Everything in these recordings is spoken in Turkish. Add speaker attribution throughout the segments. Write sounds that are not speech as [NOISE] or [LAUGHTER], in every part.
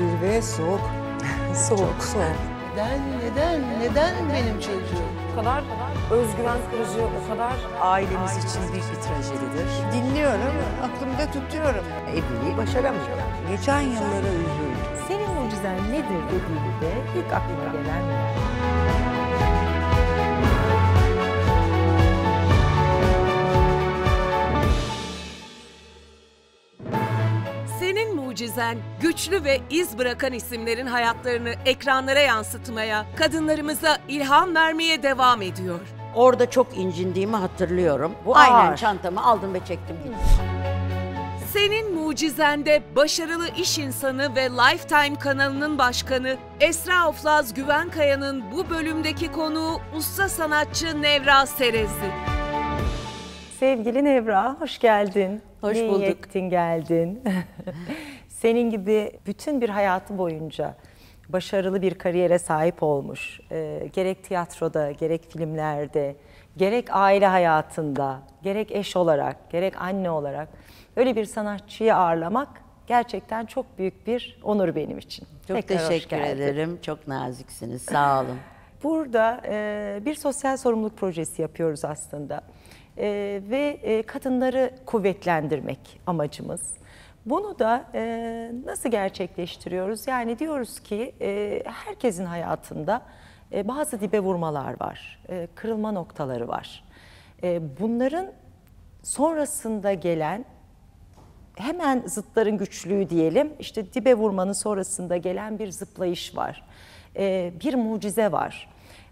Speaker 1: zirve soğuk. [LAUGHS] soğuk. Çok soğuk. Neden, neden, neden benim çocuğum? O kadar özgüven kırıcı, o kadar ailemiz için büyük bir trajedidir. Dinliyorum, aklımda tutuyorum. Evliliği başaramıyorum. Geçen yıllara üzüldüm. Senin mucizen nedir dediğinde ilk aklıma gelen acizen güçlü ve iz bırakan isimlerin hayatlarını ekranlara yansıtmaya, kadınlarımıza ilham vermeye devam ediyor.
Speaker 2: Orada çok incindiğimi hatırlıyorum. Bu Aynen ağır.
Speaker 1: çantamı aldım ve çektim Senin mucizende başarılı iş insanı ve Lifetime kanalının başkanı Esra Oflaz Güvenkaya'nın bu bölümdeki konuğu usta sanatçı Nevra Serezli. Sevgili Nevra, hoş geldin. Hoş İyi bulduk. geldin. [LAUGHS] senin gibi bütün bir hayatı boyunca başarılı bir kariyere sahip olmuş. E, gerek tiyatroda, gerek filmlerde, gerek aile hayatında, gerek eş olarak, gerek anne olarak öyle bir sanatçıyı ağırlamak gerçekten çok büyük bir onur benim için. Çok Tekrar teşekkür ederim.
Speaker 2: Çok naziksiniz. Sağ olun.
Speaker 1: [LAUGHS] Burada e, bir sosyal sorumluluk projesi yapıyoruz aslında. E, ve e, kadınları kuvvetlendirmek amacımız. Bunu da e, nasıl gerçekleştiriyoruz? Yani diyoruz ki e, herkesin hayatında e, bazı dibe vurmalar var, e, kırılma noktaları var. E, bunların sonrasında gelen hemen zıtların güçlüğü diyelim, işte dibe vurmanın sonrasında gelen bir zıplayış var, e, bir mucize var.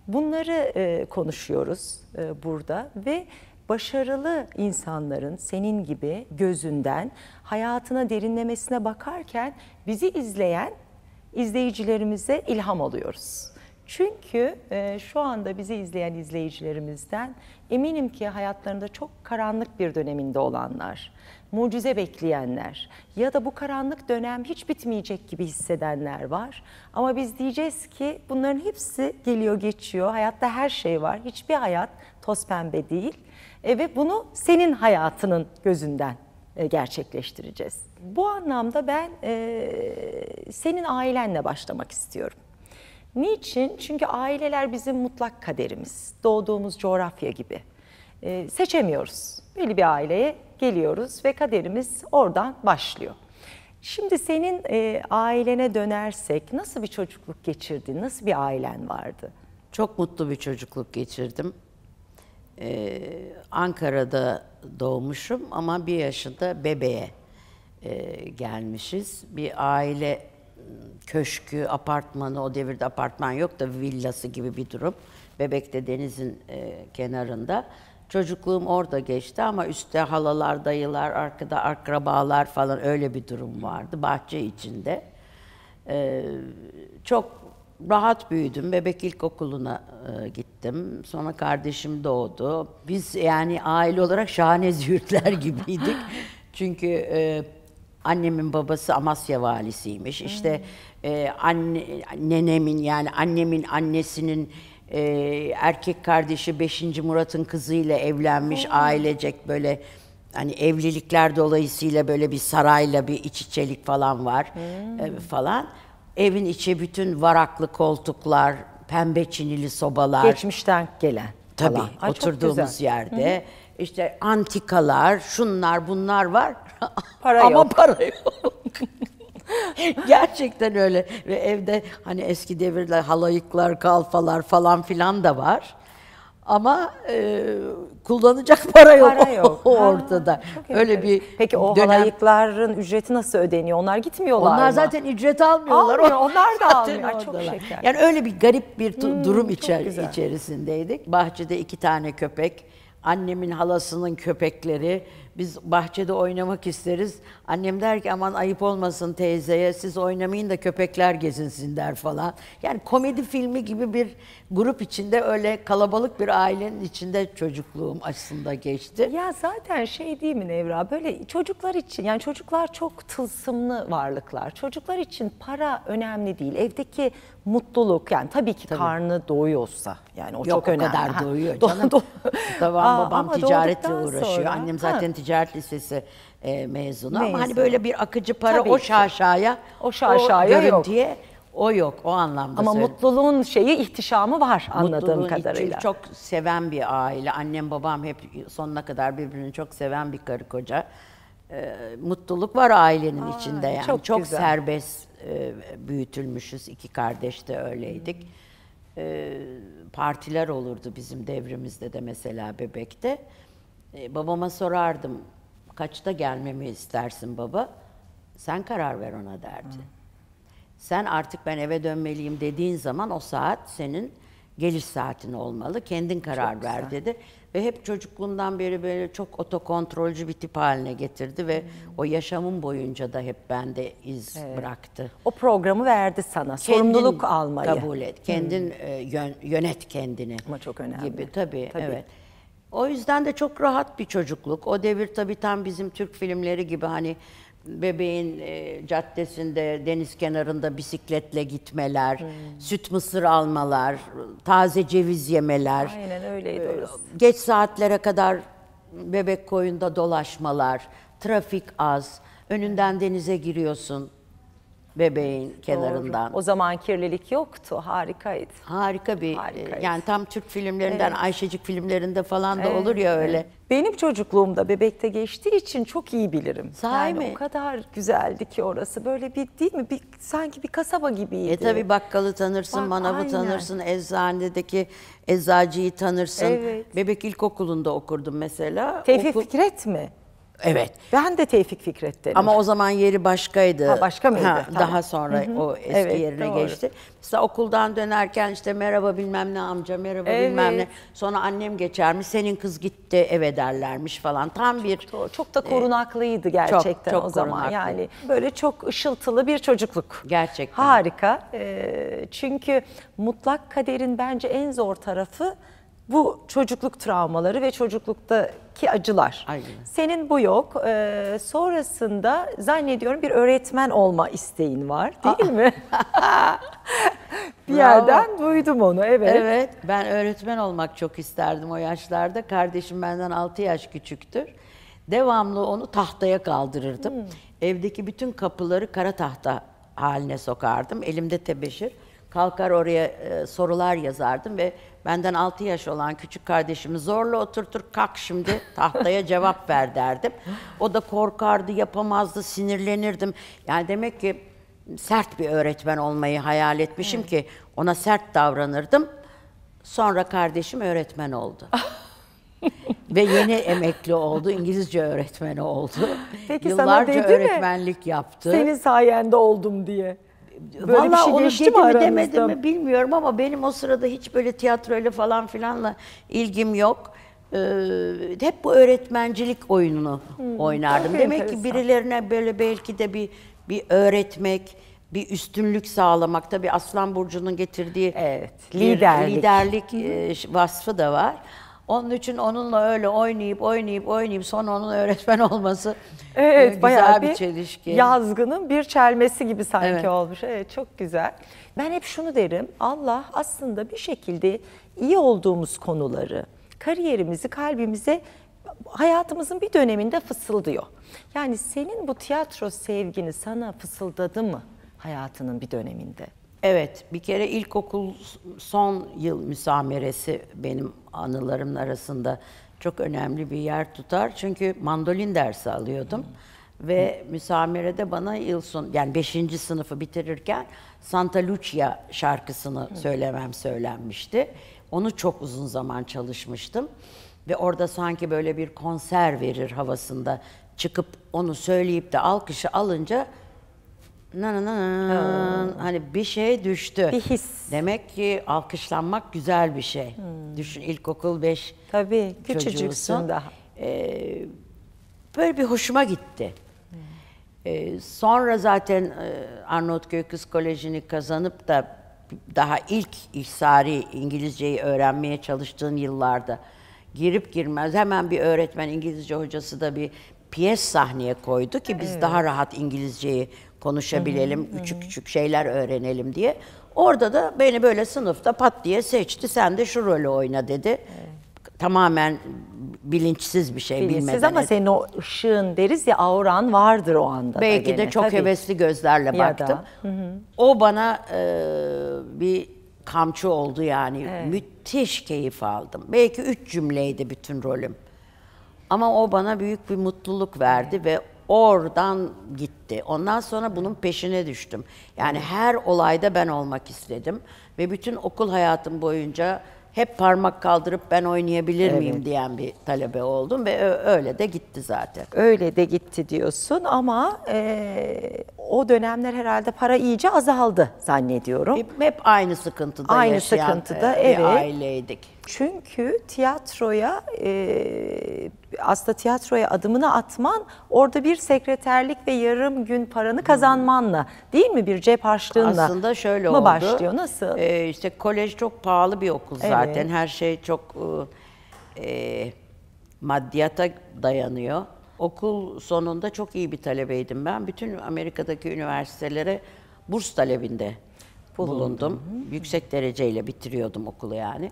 Speaker 1: Bunları e, konuşuyoruz e, burada ve başarılı insanların senin gibi gözünden hayatına derinlemesine bakarken bizi izleyen izleyicilerimize ilham alıyoruz. Çünkü e, şu anda bizi izleyen izleyicilerimizden eminim ki hayatlarında çok karanlık bir döneminde olanlar, mucize bekleyenler ya da bu karanlık dönem hiç bitmeyecek gibi hissedenler var. Ama biz diyeceğiz ki bunların hepsi geliyor geçiyor, hayatta her şey var, hiçbir hayat toz pembe değil e, ve bunu senin hayatının gözünden e, gerçekleştireceğiz. Bu anlamda ben e, senin ailenle başlamak istiyorum. Niçin? Çünkü aileler bizim mutlak kaderimiz. Doğduğumuz coğrafya gibi. Ee, seçemiyoruz. Böyle bir aileye geliyoruz ve kaderimiz oradan başlıyor. Şimdi senin e, ailene dönersek nasıl bir çocukluk geçirdin? Nasıl bir ailen vardı? Çok mutlu bir çocukluk geçirdim. Ee, Ankara'da doğmuşum
Speaker 2: ama bir yaşında bebeğe e, gelmişiz. Bir aile ıı, köşkü, apartmanı, o devirde apartman yok da villası gibi bir durum. Bebek'te denizin e, kenarında. Çocukluğum orada geçti ama üstte halalar, dayılar, arkada akrabalar falan öyle bir durum vardı bahçe içinde. Ee, çok rahat büyüdüm. Bebek ilkokuluna e, gittim. Sonra kardeşim doğdu. Biz yani aile olarak şahane [LAUGHS] züğürtler gibiydik. Çünkü e, annemin babası Amasya valisiymiş. İşte e, anne, nenemin yani annemin annesinin e, erkek kardeşi 5. Murat'ın kızıyla evlenmiş ailecek böyle hani evlilikler dolayısıyla böyle bir sarayla bir iç içelik falan var e, falan. Evin içi bütün varaklı koltuklar, pembe çinili sobalar. Geçmişten gelen. Tabii Ay, oturduğumuz yerde. Hı-hı. İşte antikalar, şunlar bunlar var. [LAUGHS] Para Ama yok. para yok. [LAUGHS] Gerçekten öyle. Ve evde hani eski devirde halayıklar, kalfalar falan filan da
Speaker 1: var. Ama e, kullanacak [LAUGHS] para yok, para yok. [LAUGHS] ortada. Ha, Öyle bir Peki o dönem... halayıkların ücreti nasıl ödeniyor? Onlar gitmiyorlar Onlar mı? zaten
Speaker 2: ücret almıyorlar. Almıyor, onlar da almıyor. çok şeker. Yani öyle
Speaker 1: bir garip bir hmm, durum içer güzel.
Speaker 2: içerisindeydik. Bahçede iki tane köpek, annemin halasının köpekleri. Biz bahçede oynamak isteriz. Annem der ki aman ayıp olmasın teyzeye siz oynamayın da köpekler gezinsin der falan. Yani komedi filmi gibi bir grup içinde
Speaker 1: öyle kalabalık bir ailenin içinde çocukluğum aslında geçti. Ya zaten şey değil mi Nevra böyle çocuklar için yani çocuklar çok tılsımlı varlıklar. Çocuklar için para önemli değil. Evdeki mutluluk yani tabii ki tabii. karnı doyuyorsa yani o Yok, çok o önemli. kadar [LAUGHS] doyuyor canım. tamam [LAUGHS] babam Aa, ticaretle uğraşıyor. Sonra, Annem zaten ha.
Speaker 2: ticaret lisesi e, mezunu. mezunu ama hani böyle bir akıcı para tabii o şaşaya o şaşaya o görüntüye o yok o anlamda. Ama söyleyeyim. mutluluğun şeyi ihtişamı var anladığım mutluluğun kadarıyla. çok seven bir aile. Annem babam hep sonuna kadar birbirini çok seven bir karı koca. Ee, mutluluk var ailenin Aa, içinde yani. Çok, çok güzel. serbest e, büyütülmüşüz. iki kardeş de öyleydik. E, partiler olurdu bizim devrimizde de mesela bebekte. E, babama sorardım kaçta gelmemi istersin baba? Sen karar ver ona derdi. Hmm. Sen artık ben eve dönmeliyim dediğin zaman o saat senin geliş saatin olmalı. Kendin karar çok ver güzel. dedi. Ve hep çocukluğundan beri böyle çok otokontrolcü bir tip haline getirdi ve hmm. o yaşamın boyunca da hep bende iz evet. bıraktı. O programı verdi sana. Kendin sorumluluk almayı. kabul et. Kendin hmm. E, yön, yönet kendini. Ama çok önemli. Gibi tabii, tabii. evet. O yüzden de çok rahat bir çocukluk. O devir tabii tam bizim Türk filmleri gibi hani bebeğin e, caddesinde, deniz kenarında bisikletle gitmeler, hmm. süt mısır almalar, taze ceviz yemeler.
Speaker 1: Aynen öyleydi e,
Speaker 2: Geç saatlere kadar bebek koyunda dolaşmalar, trafik az, önünden denize giriyorsun bebeğin
Speaker 1: kenarından. O
Speaker 2: zaman kirlilik yoktu. Harikaydı. Harika bir e, Harikaydı. yani tam Türk filmlerinden evet. Ayşecik filmlerinde falan da evet. olur ya öyle.
Speaker 1: Benim çocukluğumda bebekte geçtiği için çok iyi bilirim. Sahi yani mi? O kadar güzeldi ki orası. Böyle bir değil mi? Bir, sanki bir kasaba gibiydi. E tabi
Speaker 2: bakkalı tanırsın,
Speaker 1: Bak, manavı aynen. tanırsın, eczanedeki
Speaker 2: eczacıyı tanırsın. Evet. Bebek ilkokulunda okurdum mesela. Tevfik Oku... Fikret mi? Evet. Ben de Tevfik Fikret derim. Ama o zaman yeri başkaydı. Ha, başka mıydı? Ha, tamam. Daha sonra Hı-hı. o eski evet, yerine doğru. geçti. Mesela okuldan dönerken işte merhaba bilmem ne amca, merhaba evet. bilmem ne. Sonra annem geçermiş, senin kız gitti eve derlermiş falan. Tam bir... Çok,
Speaker 1: çok da korunaklıydı e, gerçekten çok, çok o zaman. Korunaklı. Yani böyle çok ışıltılı bir çocukluk. Gerçekten. Harika. Ee, çünkü mutlak kaderin bence en zor tarafı bu çocukluk travmaları ve çocukluktaki acılar. Aynen. Senin bu yok. Ee, sonrasında zannediyorum bir öğretmen olma isteğin var değil Aa. mi? [LAUGHS] bir Bravo. yerden duydum onu evet. Evet ben öğretmen
Speaker 2: olmak çok isterdim o yaşlarda. Kardeşim benden 6 yaş küçüktür. Devamlı onu tahtaya kaldırırdım. Hmm. Evdeki bütün kapıları kara tahta haline sokardım. Elimde tebeşir. Kalkar oraya e, sorular yazardım ve Benden 6 yaş olan küçük kardeşimi zorla oturtur kalk şimdi tahtaya cevap ver derdim. O da korkardı, yapamazdı, sinirlenirdim. Yani demek ki sert bir öğretmen olmayı hayal etmişim evet. ki ona sert davranırdım. Sonra kardeşim öğretmen oldu. [LAUGHS] Ve yeni emekli oldu. İngilizce öğretmeni oldu. Peki Yıllarca sana dedi öğretmenlik mi? yaptı. Senin
Speaker 1: sayende oldum diye
Speaker 2: böyle Vallahi bir şey geçti mi aranızda? demedi mi bilmiyorum ama benim o sırada hiç böyle tiyatroyla falan filanla ilgim yok. Ee, hep bu öğretmencilik oyununu hmm. oynardım. Çok Demek enteresan. ki birilerine böyle belki de bir bir öğretmek, bir üstünlük sağlamak tabii Aslan burcunun getirdiği evet, liderlik liderlik e, vasfı da var. Onun için onunla öyle oynayıp oynayıp oynayıp son onun öğretmen
Speaker 1: olması [LAUGHS] evet, e, güzel bayağı bir, bir çelişki. Yazgının bir çelmesi gibi sanki evet. olmuş. Evet çok güzel. Ben hep şunu derim. Allah aslında bir şekilde iyi olduğumuz konuları, kariyerimizi, kalbimize hayatımızın bir döneminde fısıldıyor. Yani senin bu tiyatro sevgini sana fısıldadı mı hayatının bir döneminde?
Speaker 2: Evet, bir kere ilkokul son yıl müsameresi benim anılarım arasında çok önemli bir yer tutar. Çünkü mandolin dersi alıyordum. Ve hmm. müsamerede bana ilson yani 5. sınıfı bitirirken Santa Lucia şarkısını söylemem söylenmişti. Onu çok uzun zaman çalışmıştım ve orada sanki böyle bir konser verir havasında çıkıp onu söyleyip de alkışı alınca na na na na, hani bir şey düştü. Bir his. Demek ki alkışlanmak güzel bir şey. Hmm. Düşün ilkokul 5 Tabii küçücüksün çocuğusun. daha. Ee, böyle bir hoşuma gitti. Hmm. Ee, sonra zaten e, Arnavutköy Kız Koleji'ni kazanıp da daha ilk ihsari İngilizceyi öğrenmeye çalıştığım yıllarda girip girmez hemen bir öğretmen İngilizce hocası da bir piyes sahneye koydu ki biz daha rahat İngilizceyi konuşabilelim, hı hı. küçük küçük şeyler öğrenelim diye. Orada da beni böyle sınıfta pat diye seçti. Sen de şu rolü oyna dedi. Evet. Tamamen bilinçsiz bir şey bilinçsiz bilmeden. ama
Speaker 1: senin o ışığın deriz ya auran vardır o anda. Belki da de çok tabii. hevesli gözlerle ya baktım. Da. Hı hı.
Speaker 2: O bana e, bir kamçı oldu yani. Evet. Müthiş keyif aldım. Belki üç cümleydi bütün rolüm. Ama o bana büyük bir mutluluk verdi evet. ve Oradan gitti. Ondan sonra bunun peşine düştüm. Yani her olayda ben olmak istedim. Ve bütün okul hayatım boyunca hep parmak kaldırıp ben oynayabilir evet. miyim diyen bir talebe oldum ve öyle de gitti zaten.
Speaker 1: Öyle de gitti diyorsun ama e, o dönemler herhalde para iyice azaldı zannediyorum. Hep, hep aynı sıkıntıda aynı yaşayan sıkıntıda, e, bir evet. aileydik. Çünkü tiyatroya e, aslında tiyatroya adımını atman orada bir sekreterlik ve yarım gün paranı kazanmanla değil mi bir cep harçlığınla aslında şöyle mı oldu. başlıyor nasıl?
Speaker 2: Ee, işte kolej çok pahalı bir okul evet. zaten her şey çok e, e maddiyata dayanıyor. Okul sonunda çok iyi bir talebeydim ben. Bütün Amerika'daki üniversitelere burs talebinde bulundum. bulundum. Yüksek dereceyle bitiriyordum okulu yani.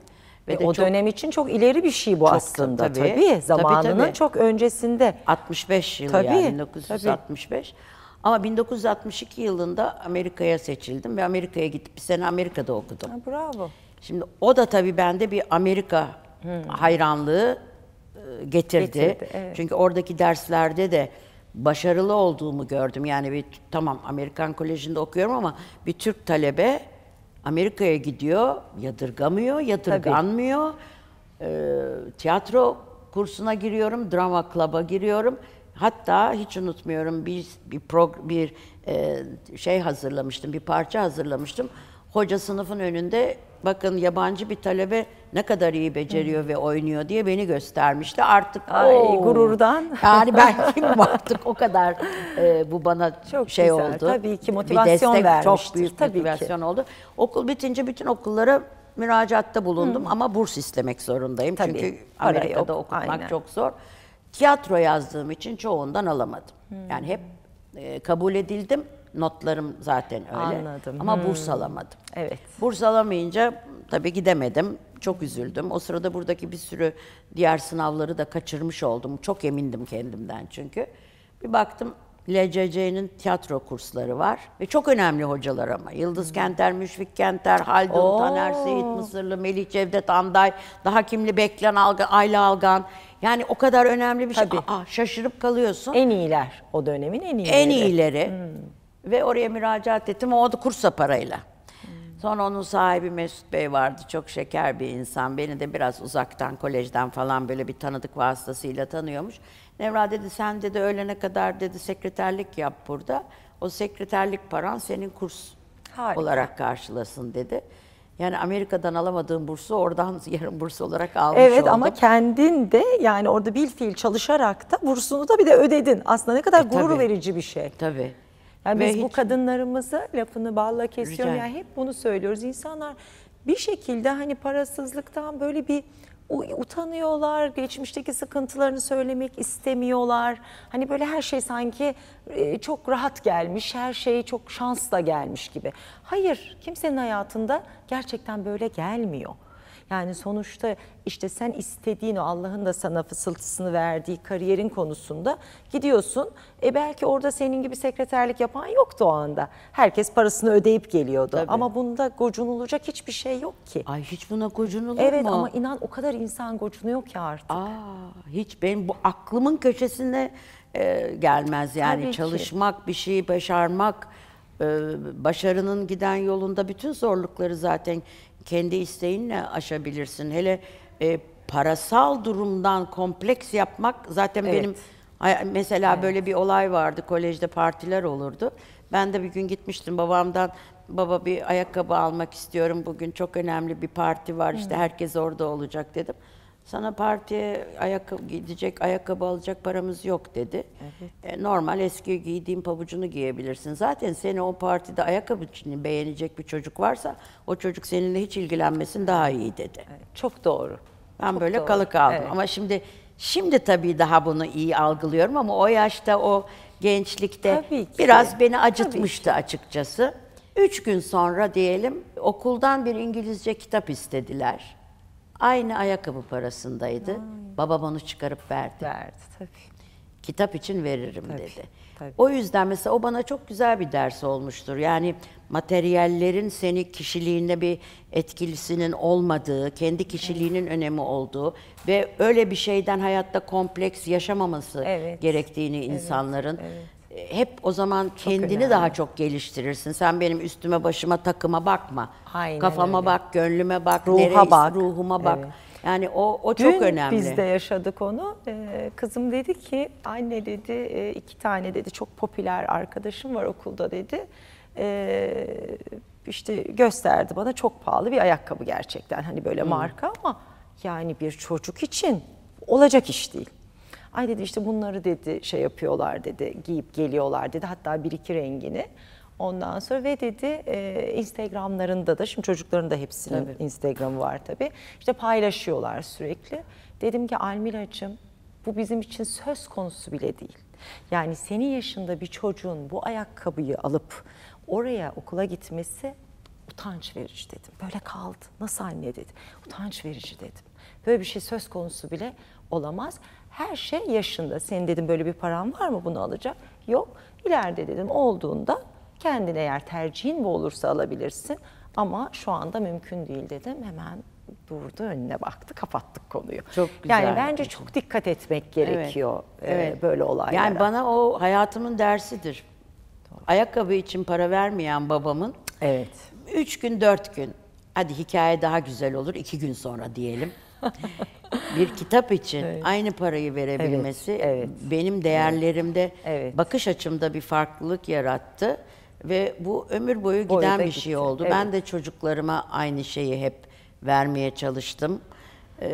Speaker 2: Ve, Ve o çok, dönem için çok ileri bir şey bu çok, aslında tabii. Tabii zamanının tabii, tabii. çok
Speaker 1: öncesinde.
Speaker 2: 65 yılı tabii, yani 1965. Tabii. Ama 1962 yılında Amerika'ya seçildim ve Amerika'ya gidip bir sene Amerika'da okudum. Ha, bravo. Şimdi o da tabii bende bir Amerika hmm. hayranlığı e, getirdi. getirdi evet. Çünkü oradaki derslerde de başarılı olduğumu gördüm. Yani bir tamam Amerikan Koleji'nde okuyorum ama bir Türk talebe Amerika'ya gidiyor, yadırgamıyor, yadırganmıyor. E, tiyatro kursuna giriyorum, drama klaba giriyorum. Hatta hiç unutmuyorum bir bir, pro, bir e, şey hazırlamıştım, bir parça hazırlamıştım. Hoca sınıfın önünde bakın yabancı bir talebe ne kadar iyi beceriyor Hı. ve oynuyor diye beni göstermişti. Artık Ay, o
Speaker 1: gururdan. [LAUGHS] Yani ben
Speaker 2: kimim artık o kadar e, bu bana çok şey güzel. oldu. Tabii ki motivasyon bir destek, Çok büyük Tabii motivasyon ki. oldu. Okul bitince bütün okullara müracaatta bulundum Hı. ama burs istemek zorundayım. Tabii, Çünkü Amerika'da yok. okumak Aynen. çok zor. Tiyatro yazdığım için çoğundan alamadım. Hı. Yani hep e, kabul edildim Notlarım zaten öyle. Anladım. Ama hmm. burs alamadım. Evet. Burs alamayınca tabii gidemedim. Çok üzüldüm. O sırada buradaki bir sürü diğer sınavları da kaçırmış oldum. Çok emindim kendimden çünkü. Bir baktım LCC'nin tiyatro kursları var ve çok önemli hocalar ama. Yıldız hmm. Kenter, Müşfik Kenter, Haldun Taner, Seyit Mısırlı, Melih Cevdet Anday, daha kimli Beklen Algan, Ayla Algan. Yani o kadar önemli bir şey. Tabii. şey. Aa, şaşırıp kalıyorsun. En
Speaker 1: iyiler o dönemin en iyileri. En iyileri. Hmm.
Speaker 2: Ve oraya müracaat ettim. O da kursa parayla. Sonra onun sahibi Mesut Bey vardı. Çok şeker bir insan. Beni de biraz uzaktan, kolejden falan böyle bir tanıdık vasıtasıyla tanıyormuş. Nevra dedi sen dedi öğlene kadar dedi sekreterlik yap burada. O sekreterlik paran senin kurs
Speaker 1: Harika. olarak
Speaker 2: karşılasın dedi. Yani Amerika'dan alamadığım bursu oradan [LAUGHS] yarım
Speaker 1: burs olarak almış evet, oldum. Evet ama kendin de yani orada bir fiil çalışarak da bursunu da bir de ödedin. Aslında ne kadar e, gurur tabii. verici bir şey. Tabii. Yani biz hiç... bu kadınlarımızı lafını balla kesiyorum. Rica. Yani hep bunu söylüyoruz. İnsanlar bir şekilde hani parasızlıktan böyle bir utanıyorlar, geçmişteki sıkıntılarını söylemek istemiyorlar. Hani böyle her şey sanki e, çok rahat gelmiş, her şey çok şansla gelmiş gibi. Hayır, kimsenin hayatında gerçekten böyle gelmiyor. Yani sonuçta işte sen istediğin o Allah'ın da sana fısıltısını verdiği kariyerin konusunda gidiyorsun. E belki orada senin gibi sekreterlik yapan yoktu o anda. Herkes parasını ödeyip geliyordu. Tabii. Ama bunda gocunulacak hiçbir şey yok ki. Ay hiç buna gocunulur evet, mu? Evet ama inan o kadar insan gocunuyor ki artık. Aa, hiç benim bu aklımın köşesinde
Speaker 2: e, gelmez yani Tabii çalışmak, ki. bir şeyi başarmak, e, başarının giden yolunda bütün zorlukları zaten kendi isteğinle aşabilirsin. Hele e, parasal durumdan kompleks yapmak zaten evet. benim mesela evet. böyle bir olay vardı. Kolejde partiler olurdu. Ben de bir gün gitmiştim babamdan baba bir ayakkabı almak istiyorum. Bugün çok önemli bir parti var. işte herkes orada olacak dedim. Sana partiye ayakkabı gidecek, ayakkabı alacak paramız yok dedi. Evet. E, normal eski giydiğin pabucunu giyebilirsin. Zaten seni o partide ayakkabı için beğenecek bir çocuk varsa o çocuk seninle hiç ilgilenmesin daha iyi dedi. Evet, çok doğru.
Speaker 1: Ben çok böyle doğru. kalı kaldım evet. ama
Speaker 2: şimdi şimdi tabii daha bunu iyi algılıyorum ama o yaşta o gençlikte biraz beni acıtmıştı açıkçası. Üç gün sonra diyelim okuldan bir İngilizce kitap istediler. Aynı ayakkabı parasındaydı. Ay. Babam onu çıkarıp verdi. Verdi tabii. Kitap için veririm tabii, dedi. Tabii. O yüzden mesela o bana çok güzel bir ders olmuştur. Yani materyallerin seni kişiliğinde bir etkilisinin olmadığı, kendi kişiliğinin evet. önemi olduğu ve öyle bir şeyden hayatta kompleks yaşamaması evet. gerektiğini evet. insanların evet hep o zaman kendini daha çok geliştirirsin. Sen benim üstüme, başıma, takıma bakma.
Speaker 1: Aynen Kafama öyle. bak,
Speaker 2: gönlüme bak, ruha nereye, bak, ruhuma bak. Evet. Yani o o çok önemli. biz de
Speaker 1: yaşadık onu. Ee, kızım dedi ki anne dedi e, iki tane dedi çok popüler arkadaşım var okulda dedi. Ee, işte gösterdi bana çok pahalı bir ayakkabı gerçekten hani böyle hmm. marka ama yani bir çocuk için olacak iş değil. Ay dedi işte bunları dedi şey yapıyorlar dedi giyip geliyorlar dedi hatta bir iki rengini. Ondan sonra ve dedi e, Instagramlarında da şimdi çocukların da hepsinin tabii. Instagram'ı var tabii. İşte paylaşıyorlar sürekli. Dedim ki Almilacığım bu bizim için söz konusu bile değil. Yani senin yaşında bir çocuğun bu ayakkabıyı alıp oraya okula gitmesi utanç verici dedim. Böyle kaldı. Nasıl anne dedi. Utanç verici dedim. Böyle bir şey söz konusu bile olamaz her şey yaşında. Senin dedim böyle bir paran var mı bunu alacak? Yok. İleride dedim olduğunda kendine eğer tercihin bu olursa alabilirsin. Ama şu anda mümkün değil dedim. Hemen durdu önüne baktı kapattık konuyu. Çok güzel. Yani bence hocam. çok dikkat etmek gerekiyor evet, evet. böyle olaylara. Yani
Speaker 2: bana o hayatımın dersidir. Doğru. Ayakkabı için para vermeyen babamın Evet. Üç gün dört gün hadi hikaye daha güzel olur iki gün sonra diyelim bir kitap için evet. aynı parayı verebilmesi evet, evet. benim değerlerimde, evet. bakış açımda bir farklılık yarattı ve bu ömür boyu giden bir şey oldu. Evet. Ben de çocuklarıma aynı şeyi hep vermeye çalıştım. Ee,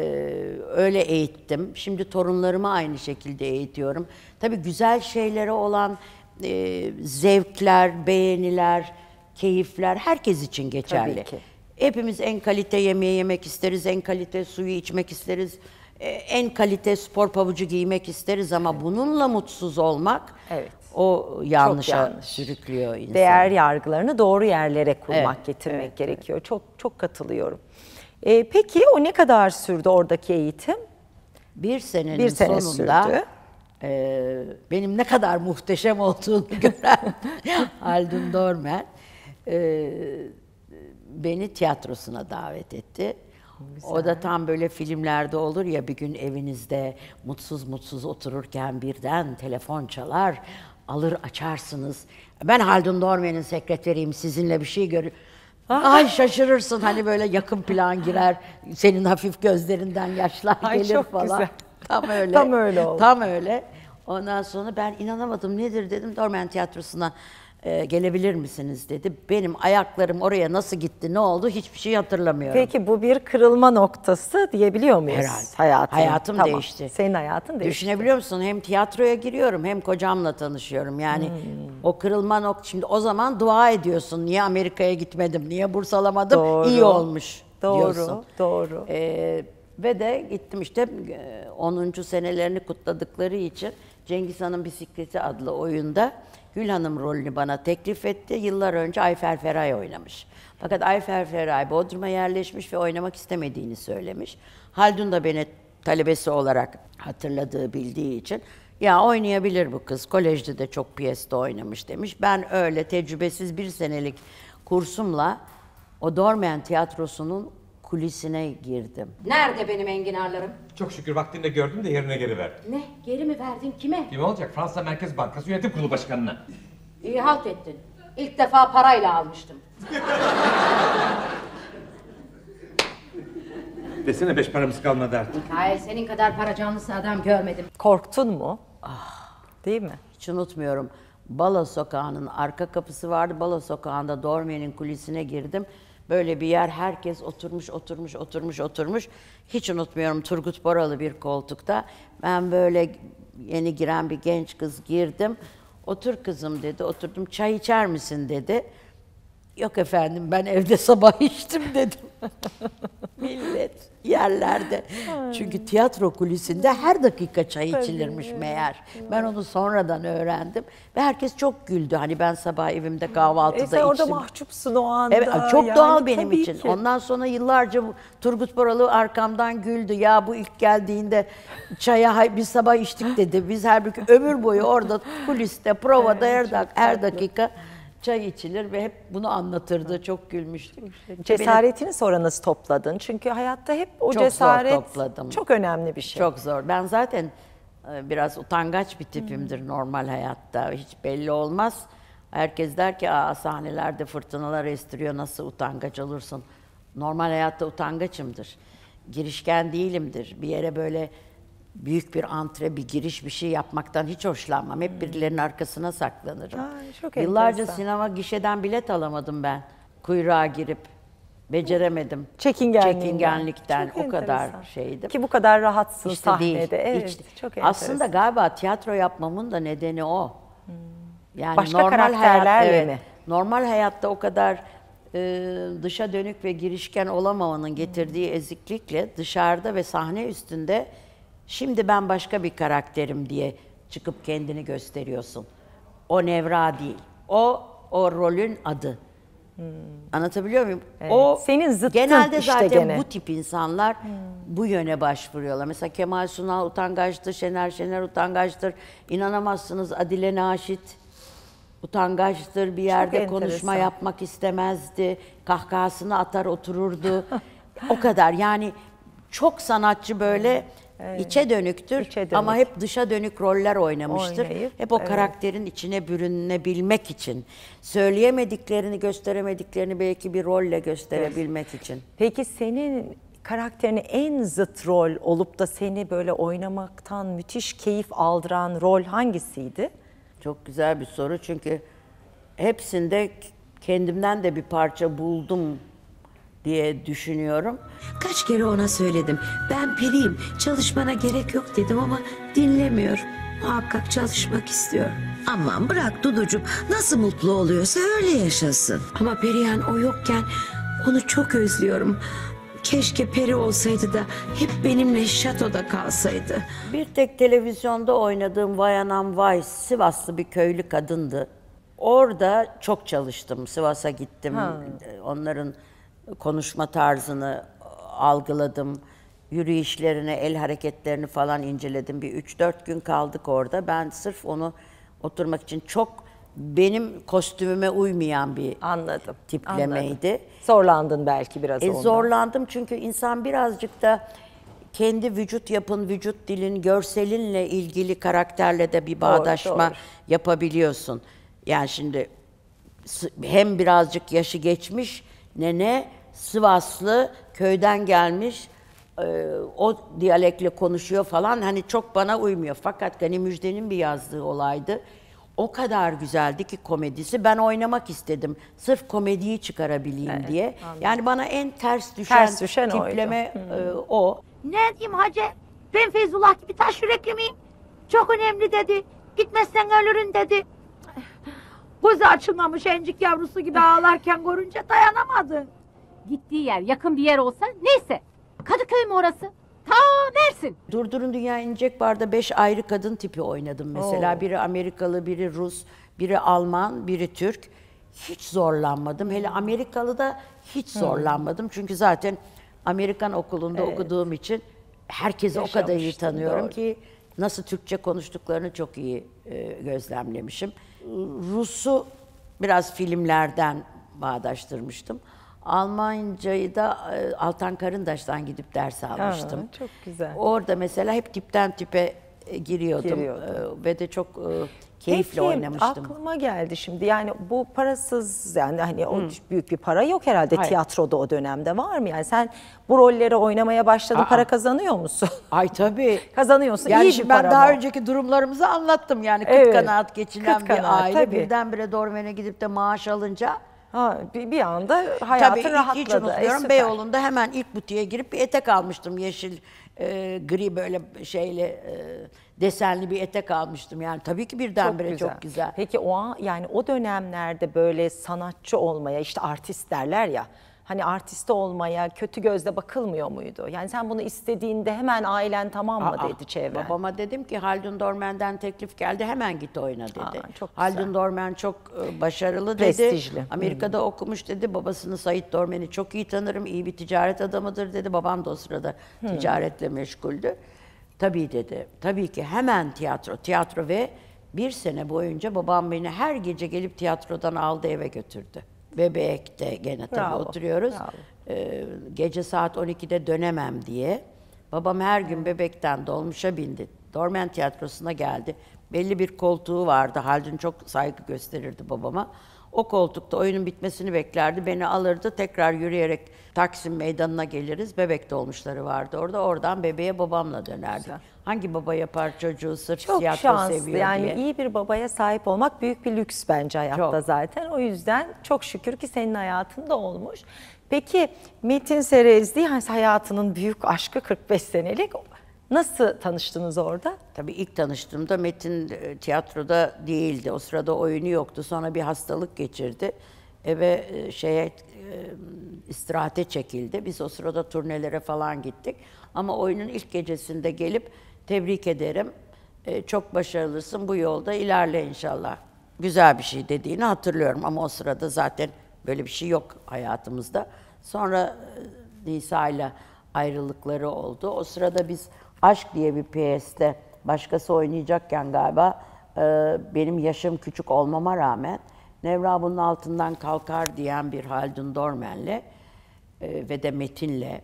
Speaker 2: öyle eğittim. Şimdi torunlarımı aynı şekilde eğitiyorum. Tabii güzel şeylere olan e, zevkler, beğeniler, keyifler herkes için geçerli. Tabii ki. Hepimiz en kalite yemeği yemek isteriz, en kalite suyu içmek isteriz, e, en kalite spor pabucu giymek isteriz ama evet. bununla mutsuz
Speaker 1: olmak evet. o yanlışa yanlış.
Speaker 2: sürüklüyor insanı. Değer
Speaker 1: yargılarını doğru yerlere kurmak, evet. getirmek evet. gerekiyor. Evet. Çok çok katılıyorum. Ee, peki o ne kadar sürdü oradaki eğitim? Bir senenin bir sene sonunda E,
Speaker 2: benim ne kadar muhteşem olduğunu [LAUGHS] gören Haldun Dormen... E, beni tiyatrosuna davet etti. Güzel. O da tam böyle filmlerde olur ya bir gün evinizde mutsuz mutsuz otururken birden telefon çalar, alır açarsınız. Ben Haldun Dorme'nin sekreteriyim sizinle bir şey görür. Ah. Ay şaşırırsın hani böyle yakın plan girer. Senin hafif gözlerinden yaşlar gelir Ay, çok falan. Güzel. Tam [LAUGHS] öyle. Tam öyle oldu. Tam öyle. Ondan sonra ben inanamadım nedir dedim Dormen tiyatrosuna e, gelebilir misiniz dedi. Benim ayaklarım oraya nasıl gitti, ne oldu hiçbir şey hatırlamıyorum.
Speaker 1: Peki bu bir kırılma noktası diyebiliyor muyuz? Herhalde. Hayatın. Hayatım tamam. değişti. Senin hayatın değişti.
Speaker 2: Düşünebiliyor musun? Hem tiyatroya giriyorum hem kocamla tanışıyorum. Yani hmm. o kırılma noktası. Şimdi o zaman dua ediyorsun. Niye Amerika'ya gitmedim, niye burs alamadım? Doğru. İyi olmuş doğru, diyorsun. Doğru, doğru. Ee, ve de gittim işte 10. E, senelerini kutladıkları için Cengiz Han'ın Bisikleti adlı oyunda Gül Hanım rolünü bana teklif etti. Yıllar önce Ayfer Feray oynamış. Fakat Ayfer Feray Bodrum'a yerleşmiş ve oynamak istemediğini söylemiş. Haldun da beni talebesi olarak hatırladığı bildiği için ya oynayabilir bu kız. Kolejde de çok piyeste oynamış demiş. Ben öyle tecrübesiz bir senelik kursumla o Dormen Tiyatrosu'nun kulisine girdim. Nerede benim enginarlarım?
Speaker 1: Çok şükür vaktinde gördüm de yerine geri ver.
Speaker 2: Ne? Geri mi verdin? Kime?
Speaker 1: Kim olacak? Fransa
Speaker 2: Merkez Bankası Yönetim Kurulu Başkanı'na. İyi halt ettin. İlk defa parayla almıştım. [LAUGHS] Desene beş paramız kalmadı artık.
Speaker 1: Mikael senin kadar para canlısı adam görmedim. Korktun mu? Ah,
Speaker 2: Değil mi? Hiç unutmuyorum. Bala Sokağı'nın arka kapısı vardı. Bala Sokağı'nda Dorme'nin kulisine girdim. Böyle bir yer herkes oturmuş, oturmuş, oturmuş, oturmuş. Hiç unutmuyorum Turgut Boralı bir koltukta. Ben böyle yeni giren bir genç kız girdim. Otur kızım dedi. Oturdum. Çay içer misin dedi. Yok efendim ben evde sabah [LAUGHS] içtim dedim. [LAUGHS] Millet yerlerde. Çünkü tiyatro kulisinde her dakika çay içilirmiş meğer. Ben onu sonradan öğrendim ve herkes çok güldü. Hani ben sabah evimde kahvaltıda e sen içtim. orada
Speaker 1: mahcupsun
Speaker 2: o anda. Evet, çok yani, doğal benim için. Ki. Ondan sonra yıllarca Turgut Boralı arkamdan güldü. Ya bu ilk geldiğinde çaya biz sabah içtik dedi. Biz her bir ömür boyu orada [LAUGHS] kuliste, provada evet, her, her dakika tatlı çay içilir ve hep bunu anlatırdı. Çok gülmüştük.
Speaker 1: Şey. Cesaretini
Speaker 2: Benim... sonra nasıl topladın? Çünkü hayatta hep o çok cesaret zor topladım. çok önemli bir şey. Çok zor. Ben zaten e, biraz utangaç bir hmm. tipimdir hmm. normal hayatta. Hiç belli olmaz. Herkes der ki Aa, sahnelerde fırtınalar estiriyor nasıl utangaç olursun. Normal hayatta utangaçımdır. Girişken değilimdir. Bir yere böyle büyük bir antre, bir giriş, bir şey yapmaktan hiç hoşlanmam. Hep hmm. birilerinin arkasına saklanırım. Aa, çok Yıllarca enteresan. sinema gişeden bilet alamadım ben. Kuyruğa girip beceremedim. Çekingenliğinden. Çekingenlikten çok o kadar şeydi Ki bu kadar rahatsız işte sahnede. Değil, evet, hiç. Çok Aslında galiba tiyatro yapmamın da nedeni o. Hmm. Yani Başka normal hayat, evet, mi? Normal hayatta o kadar e, dışa dönük ve girişken olamamanın getirdiği hmm. eziklikle dışarıda ve sahne üstünde Şimdi ben başka bir karakterim diye çıkıp kendini gösteriyorsun. O Nevra değil. O o rolün adı. Hmm. Anlatabiliyor muyum? Evet. O senin zıttın genelde işte zaten gene. bu tip insanlar hmm. bu yöne başvuruyorlar. Mesela Kemal Sunal utangaçtır, Şener Şener utangaçtır. İnanamazsınız Adile Naşit utangaçtır. Bir yerde Çok konuşma enteresan. yapmak istemezdi. Kahkahasını atar otururdu. [LAUGHS] o kadar. Yani çok sanatçı böyle hmm. Evet. İçe dönüktür İçe dönük. ama hep dışa dönük roller oynamıştır. Oynayıp, hep o evet. karakterin içine bürünebilmek için. Söyleyemediklerini, gösteremediklerini belki bir rolle gösterebilmek evet. için.
Speaker 1: Peki senin karakterini en zıt rol olup da seni böyle oynamaktan müthiş keyif aldıran rol hangisiydi?
Speaker 2: Çok güzel bir soru çünkü hepsinde kendimden de bir parça buldum diye düşünüyorum. Kaç kere ona söyledim. Ben periyim. Çalışmana gerek yok dedim ama dinlemiyor. Muhakkak çalışmak istiyor. Aman bırak Duducuğum. Nasıl mutlu oluyorsa öyle yaşasın. Ama Perihan o yokken onu çok özlüyorum. Keşke Peri olsaydı da hep benimle şatoda kalsaydı. Bir tek televizyonda oynadığım Vayanam Vay Sivaslı bir köylü kadındı. Orada çok çalıştım. Sivas'a gittim. Ha. Onların konuşma tarzını algıladım. Yürüyüşlerini, el hareketlerini falan inceledim. Bir 3-4 gün kaldık orada. Ben sırf onu oturmak için çok benim kostümüme uymayan bir anladım tiplemeydi. Anladım. Zorlandın belki biraz e, ondan. Zorlandım çünkü insan birazcık da kendi vücut yapın, vücut dilin, görselinle ilgili karakterle de bir bağdaşma doğru, doğru. yapabiliyorsun. Yani şimdi hem birazcık yaşı geçmiş nene Sivaslı köyden gelmiş e, o diyalekle konuşuyor falan hani çok bana uymuyor. Fakat Gani Müjde'nin bir yazdığı olaydı. O kadar güzeldi ki komedisi. Ben oynamak istedim. Sırf komediyi çıkarabileyim evet, diye. Anladım. Yani bana en ters düşen, ters düşen tipleme oydu. E, o. Ne diyeyim hacı? Ben Feyzullah gibi taş yürekli miyim? Çok önemli dedi. Gitmezsen ölürün dedi. Gözü açılmamış encik yavrusu gibi ağlarken görünce dayanamadı. Gittiği yer yakın bir yer olsa neyse. Kadıköy mü orası? Ta Mersin. Durdurun Dünya İnecek Bar'da beş ayrı kadın tipi oynadım mesela. Oo. Biri Amerikalı, biri Rus, biri Alman, biri Türk. Hiç zorlanmadım. Hele hmm. Amerikalı da hiç Hı. Hmm. zorlanmadım. Çünkü zaten Amerikan okulunda evet. okuduğum için herkesi o kadar iyi tanıyorum doğru. ki nasıl Türkçe konuştuklarını çok iyi e, gözlemlemişim. Rus'u biraz filmlerden bağdaştırmıştım. Almancayı da e, Altan Karındaş'tan gidip ders almıştım. Aa,
Speaker 1: çok güzel. Orada
Speaker 2: mesela hep tipten tipe e, giriyordum Giriyordu. E, ve de çok e,
Speaker 1: keyifle Peki, oynamıştım. aklıma geldi şimdi yani bu parasız yani hani o büyük bir para yok herhalde Hayır. tiyatroda o dönemde var mı? Yani sen bu rolleri oynamaya başladın Aa, para kazanıyor musun? [LAUGHS] Ay tabii. Kazanıyorsun yani iyi bir ben para daha mı?
Speaker 2: önceki durumlarımızı anlattım yani kıt evet. kanaat geçinen kıt bir kanaat, aile tabii. birdenbire dormene gidip de maaş alınca Ha, bir, bir anda hayatı Tabii, rahatladı. Tabii e, hiç unutmuyorum. E, Beyoğlu'nda hemen ilk butiğe girip bir etek almıştım. Yeşil,
Speaker 1: e, gri böyle şeyle e, desenli bir etek almıştım. Yani tabii ki birdenbire çok çok güzel. Peki o yani o dönemlerde böyle sanatçı olmaya işte artist derler ya hani artiste olmaya kötü gözle bakılmıyor muydu? Yani sen bunu istediğinde hemen ailen tamam mı Aa, dedi çevre? Babama dedim ki Haldun Dorman'dan teklif geldi hemen
Speaker 2: git oyna dedi. Aa, çok Haldun Dormen çok e, başarılı dedi. Prestijli. Amerika'da hmm. okumuş dedi. Babasını Sait Dorman'ı çok iyi tanırım. İyi bir ticaret adamıdır dedi. Babam da o sırada hmm. ticaretle meşguldü. Tabii dedi. Tabii ki hemen tiyatro. Tiyatro ve bir sene boyunca babam beni her gece gelip tiyatrodan aldı eve götürdü. Bebek'te gene tabii oturuyoruz. Bravo. Ee, gece saat 12'de dönemem diye. Babam her gün Bebek'ten dolmuşa bindi. Dormen Tiyatrosu'na geldi. Belli bir koltuğu vardı. Haldun çok saygı gösterirdi babama. O koltukta oyunun bitmesini beklerdi. Beni alırdı. Tekrar yürüyerek Taksim Meydanı'na geliriz. Bebek dolmuşları vardı orada. Oradan bebeğe babamla dönerdik. Güzel. Hangi baba yapar çocuğu sırf Çok tiyatro şanslı, seviyor yani iyi
Speaker 1: bir babaya sahip olmak büyük bir lüks bence hayatta çok. zaten. O yüzden çok şükür ki senin hayatında olmuş. Peki Metin Serezli hayatının büyük aşkı 45 senelik. Nasıl tanıştınız orada? Tabii ilk tanıştığımda Metin e, tiyatroda
Speaker 2: değildi. O sırada oyunu yoktu. Sonra bir hastalık geçirdi. Eve e, şeye e, istirahate çekildi. Biz o sırada turnelere falan gittik. Ama oyunun ilk gecesinde gelip Tebrik ederim. E, çok başarılısın bu yolda ilerle inşallah. Güzel bir şey dediğini hatırlıyorum ama o sırada zaten böyle bir şey yok hayatımızda. Sonra e, Nisa ile ayrılıkları oldu. O sırada biz Aşk diye bir piyeste başkası oynayacakken galiba e, benim yaşım küçük olmama rağmen Nevra bunun altından kalkar diyen bir Haldun Dormen'le e, ve de Metin'le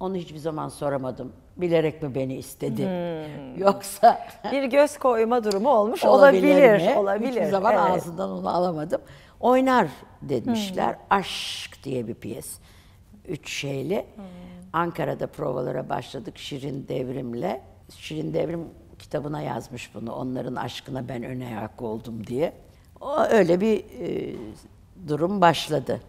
Speaker 2: onu hiçbir zaman soramadım. Bilerek mi beni istedi? Hmm.
Speaker 1: Yoksa [LAUGHS] bir göz koyma durumu olmuş olabilir. Olabilir. Mi? olabilir. Hiçbir zaman evet. ağzından
Speaker 2: onu alamadım. Oynar demişler. Hmm. Aşk diye bir piyes. Üç şeyli. Hmm. Ankara'da provalara başladık Şirin Devrim'le. Şirin Devrim kitabına yazmış bunu. Onların aşkına ben öne ayak oldum diye. O öyle bir e, durum başladı.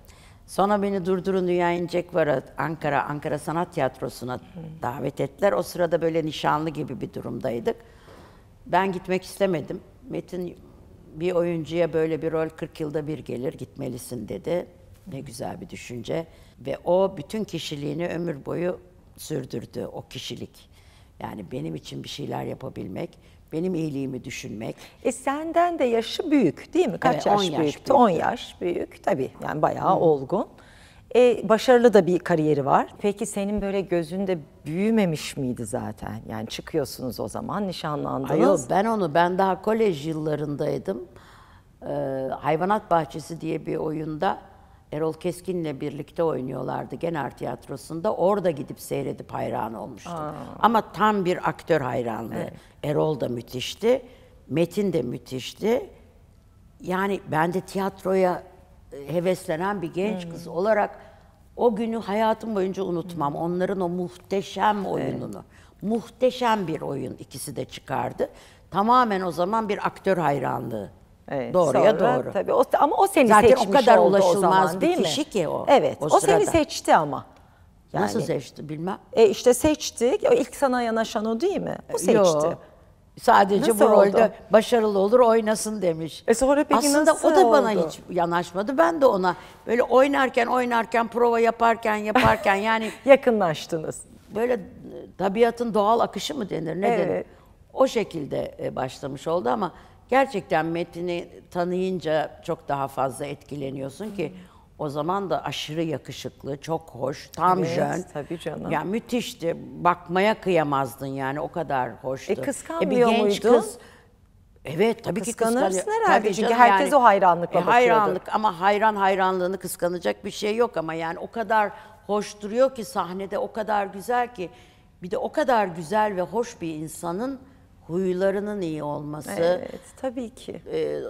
Speaker 2: Sonra beni durdurun Dünya İncek var Ankara, Ankara Sanat Tiyatrosu'na davet ettiler. O sırada böyle nişanlı gibi bir durumdaydık. Ben gitmek istemedim. Metin bir oyuncuya böyle bir rol 40 yılda bir gelir gitmelisin dedi. Ne güzel bir düşünce. Ve o bütün kişiliğini ömür boyu sürdürdü o
Speaker 1: kişilik. Yani benim için bir şeyler yapabilmek benim iyiliğimi düşünmek. E senden de yaşı büyük değil mi? Kaç evet, yaş, yaş büyüktü? 10 yaş büyük tabii yani bayağı Hı. olgun. E, başarılı da bir kariyeri var. Peki senin böyle gözünde büyümemiş miydi zaten? Yani çıkıyorsunuz o zaman nişanlandınız. Ayol ben onu ben daha kolej
Speaker 2: yıllarındaydım. Ee, Hayvanat Bahçesi diye bir oyunda Erol Keskin'le birlikte oynuyorlardı Genar Tiyatrosu'nda. Orada gidip seyredip hayran olmuştum. Aa. Ama tam bir aktör hayranlığı. Evet. Erol da müthişti. Metin de müthişti. Yani ben de tiyatroya e, heveslenen bir genç hmm. kız olarak o günü hayatım boyunca unutmam. Hmm. Onların o muhteşem oyununu. Evet. Muhteşem bir oyun ikisi de çıkardı. Tamamen o zaman bir aktör hayranlığı. Evet, Doğruya sonra, doğru. Tabii
Speaker 1: o, ama o seni Zaten seçmiş o kadar oldu ulaşılmaz o zaman, değil mi? kişi ki o. Evet, o, o seni seçti ama. Yani, Nasıl
Speaker 2: seçti bilmem.
Speaker 1: E işte seçti. O sana yanaşan o değil mi? O seçti. Yo. Sadece nasıl bu oldu? rolde
Speaker 2: başarılı olur oynasın demiş. E sonra peki Aslında nasıl o da oldu? bana hiç yanaşmadı. Ben de ona böyle oynarken oynarken prova yaparken yaparken [LAUGHS] yani yakınlaştınız. Böyle e, tabiatın doğal akışı mı denir ne evet. denir? O şekilde e, başlamış oldu ama Gerçekten metni tanıyınca çok daha fazla etkileniyorsun ki o zaman da aşırı yakışıklı, çok hoş, tam evet, jön. Tabii canım. Ya müthişti. Bakmaya kıyamazdın yani o kadar hoştu. E kıskanmıyor e, bir genç muydun? Kız, Evet tabii Kıskanırsın ki kıskanırsın herhalde tabii çünkü herkes yani, o hayranlıkla e, Hayranlık ama hayran hayranlığını kıskanacak bir şey yok ama yani o kadar hoş duruyor ki sahnede o kadar güzel ki bir de o kadar güzel ve hoş bir insanın huylarının iyi olması. Evet, tabii ki. E,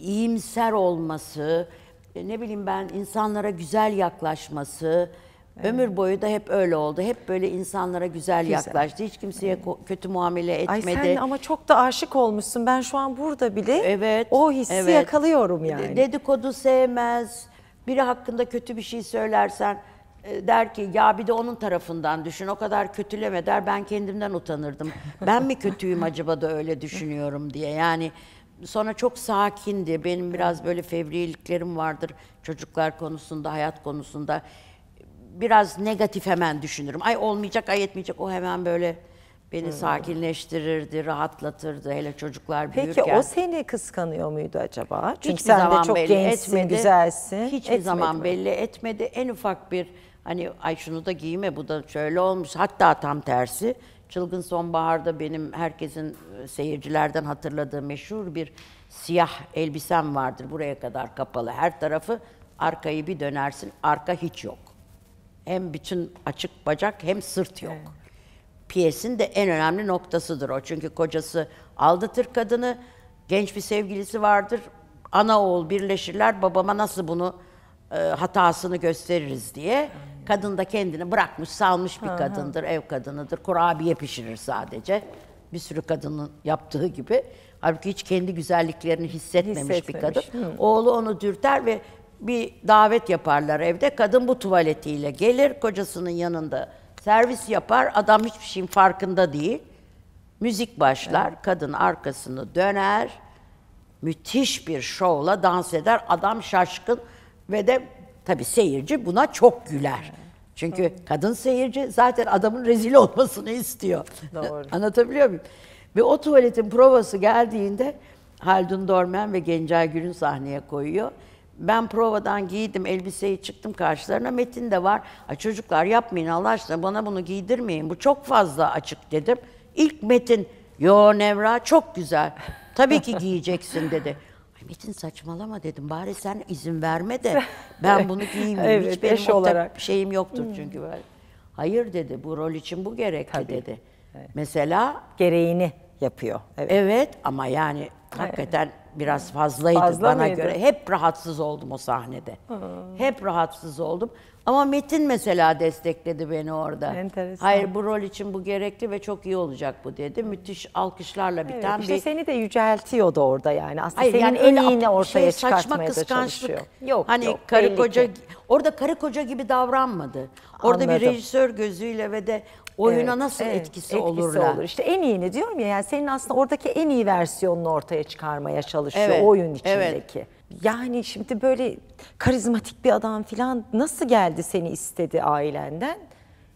Speaker 2: iyimser olması, e, ne bileyim ben insanlara güzel yaklaşması. Evet. Ömür boyu da hep öyle oldu. Hep böyle insanlara güzel,
Speaker 1: güzel. yaklaştı.
Speaker 2: Hiç kimseye evet. kötü muamele etmedi. Ay sen ama
Speaker 1: çok da aşık olmuşsun. Ben şu an
Speaker 2: burada bile evet, o hissi evet. yakalıyorum yani. Dedikodu sevmez. Biri hakkında kötü bir şey söylersen e, der ki ya bir de onun tarafından düşün o kadar kötüleme der ben kendimden utanırdım. Ben mi kötüyüm acaba da öyle düşünüyorum diye yani sonra çok sakindi benim biraz böyle fevriliklerim vardır çocuklar konusunda hayat konusunda biraz negatif hemen düşünürüm ay olmayacak ay etmeyecek o hemen böyle beni hmm. sakinleştirirdi, rahatlatırdı hele çocuklar büyürken. Peki o
Speaker 1: seni kıskanıyor muydu acaba? Çünkü Hiçbir sen zaman de çok belli gençsin, etmedi. güzelsin. Hiçbir etmedi zaman belli
Speaker 2: etmedi. En ufak bir Hani ay şunu da giyme bu da şöyle olmuş. Hatta tam tersi. Çılgın Sonbahar'da benim herkesin seyircilerden hatırladığı meşhur bir siyah elbisem vardır. Buraya kadar kapalı her tarafı. Arkayı bir dönersin arka hiç yok. Hem bütün açık bacak hem sırt yok. Evet. Piyesin de en önemli noktasıdır o. Çünkü kocası aldatır kadını. Genç bir sevgilisi vardır. Ana oğul birleşirler. Babama nasıl bunu e, hatasını gösteririz diye. Kadın da kendini bırakmış, salmış bir kadındır, ev kadınıdır. Kurabiye pişirir sadece. Bir sürü kadının yaptığı gibi. Halbuki hiç kendi güzelliklerini hissetmemiş, hissetmemiş. bir kadın. Hı. Oğlu onu dürter ve bir davet yaparlar evde. Kadın bu tuvaletiyle gelir, kocasının yanında servis yapar. Adam hiçbir şeyin farkında değil. Müzik başlar, evet. kadın arkasını döner. Müthiş bir şovla dans eder. Adam şaşkın. Ve de tabi seyirci buna çok güler. Çünkü Hı. kadın seyirci zaten adamın rezil olmasını istiyor. Doğru. [LAUGHS] Anlatabiliyor muyum? Ve o tuvaletin provası geldiğinde Haldun Dormen ve Gencay Gül'ün sahneye koyuyor. Ben provadan giydim, elbiseyi çıktım karşılarına. Metin de var. Ay çocuklar yapmayın Allah aşkına bana bunu giydirmeyin. Bu çok fazla açık dedim. İlk Metin, yo Nevra çok güzel. Tabii ki giyeceksin dedi. Metin saçmalama dedim. Bari sen izin verme de ben [LAUGHS] bunu giyeyim. evet, Hiç benim olarak bir şeyim yoktur hmm. çünkü böyle. Hayır dedi. Bu rol için bu gerekli Tabii. dedi. Evet. Mesela gereğini yapıyor. Evet. evet ama yani evet. hakikaten biraz fazlaydı Fazla bana mıydı? göre. Hep rahatsız oldum o sahnede. Hmm. Hep rahatsız oldum. Ama Metin mesela destekledi beni orada. Enteresan. Hayır bu rol için bu gerekli ve çok iyi olacak bu dedi. Müthiş alkışlarla biten evet, işte bir... seni
Speaker 1: de yüceltiyordu orada yani. Aslında Hayır, senin yani en iyini ortaya şey, çıkartmaya saçma kıskançlık. çalışıyor. Yok hani yok. Karı koca, orada karı koca gibi davranmadı. Orada Anladım. bir rejisör
Speaker 2: gözüyle ve de oyuna ee, nasıl evet, etkisi, etkisi olurlar. Olur. İşte en
Speaker 1: iyini diyorum ya yani senin aslında oradaki en iyi versiyonunu ortaya çıkarmaya çalışıyor evet, oyun içindeki. Evet. Yani şimdi böyle karizmatik bir adam falan nasıl geldi seni istedi ailenden?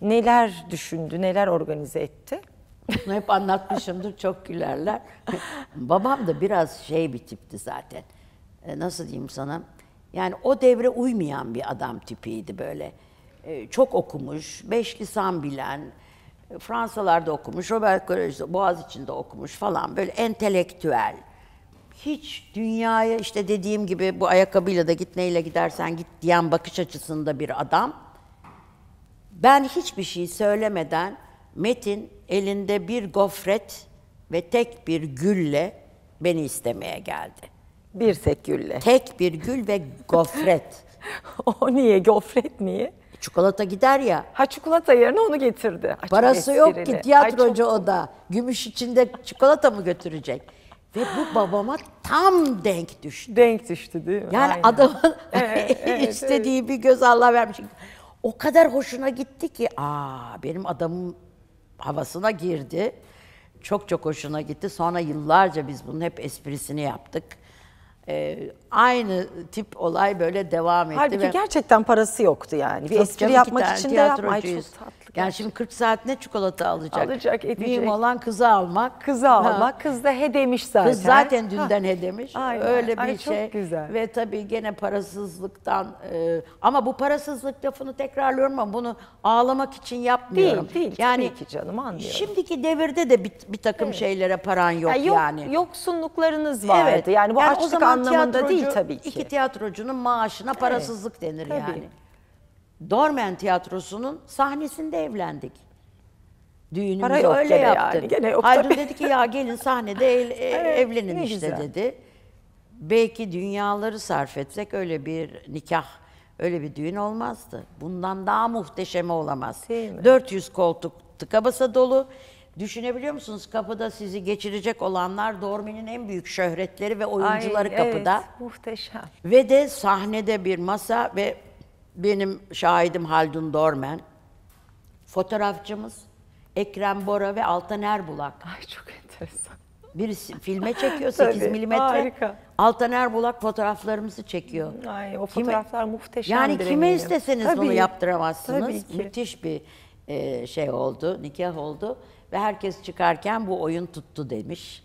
Speaker 1: Neler düşündü, neler organize etti? Bunu hep anlatmışımdır, çok gülerler. [LAUGHS] Babam da biraz
Speaker 2: şey bir tipti zaten. Ee, nasıl diyeyim sana? Yani o devre uymayan bir adam tipiydi böyle. Ee, çok okumuş, beş lisan bilen, Fransalarda okumuş, Robert Kolej'de, içinde okumuş falan böyle entelektüel. Hiç dünyaya işte dediğim gibi bu ayakkabıyla da git neyle gidersen git diyen bakış açısında bir adam. Ben hiçbir şey söylemeden Metin elinde bir gofret ve tek bir gülle beni istemeye geldi.
Speaker 1: Bir tek gülle. Tek bir gül ve gofret. [LAUGHS] o niye? Gofret niye? Çikolata gider ya. Ha çikolata yerine onu getirdi. Açık Parası esprini. yok ki tiyatrocu
Speaker 2: Ay, çok... o da. Gümüş içinde çikolata mı götürecek? Ve bu babama tam denk düştü. Denk düştü değil mi? Yani Aynen. adamın evet, [LAUGHS] istediği evet. bir göz Allah vermiş. O kadar hoşuna gitti ki aa benim adamım havasına girdi. Çok çok hoşuna gitti. Sonra yıllarca biz bunun hep esprisini yaptık. E, aynı tip olay böyle devam etti. Halbuki ve gerçekten
Speaker 1: parası yoktu yani. Bir Yok espri yapmak için de tiyatrocu çok tatlı.
Speaker 2: Yani şimdi 40 saat ne çikolata alacak? Alacak, edecek. Mühim olan kızı almak. Kızı almak. Ha. Kız da he demiş zaten. Kız zaten dünden ha. demiş. Aynen. Öyle bir Ay, şey. Çok güzel. Ve tabii gene parasızlıktan e, ama bu parasızlık lafını tekrarlıyorum ama bunu ağlamak için yapmıyorum. Değil, değil. Yani, tabii ki canım anlıyorum. Şimdiki devirde de bir, bir takım evet. şeylere paran yok, yani yok yani. Yoksunluklarınız vardı. Evet. Yani bu yani açlık anlamında değil tabii ki. İki tiyatrocunun maaşına parasızlık evet. denir tabii. yani. Dormen Tiyatrosu'nun sahnesinde evlendik. Düğünümüz Parayı öyle yaptı. yaptık. Yani, gene dedi ki ya gelin sahnede el, e, [LAUGHS] evet, evlenin işte güzel. dedi. Belki dünyaları sarf etsek öyle bir nikah, öyle bir düğün olmazdı. Bundan daha muhteşeme olamaz. 400 koltuk tıka basa dolu. Düşünebiliyor musunuz kapıda sizi geçirecek olanlar Dormi'nin en büyük şöhretleri ve oyuncuları Ay, kapıda.
Speaker 1: Evet, muhteşem.
Speaker 2: Ve de sahnede bir masa ve benim şahidim Haldun Dormen, fotoğrafçımız Ekrem Bora ve Altan Erbulak. Ay çok
Speaker 1: enteresan. Bir filme
Speaker 2: [LAUGHS] çekiyor 8 milimetre. Harika. Altan Erbulak fotoğraflarımızı çekiyor.
Speaker 1: Ay o fotoğraflar kime, muhteşem. Yani kime eminim. isteseniz tabii, bunu
Speaker 2: yaptıramazsınız. Tabii ki. Müthiş bir e, şey oldu, nikah oldu ve herkes çıkarken bu oyun tuttu demiş.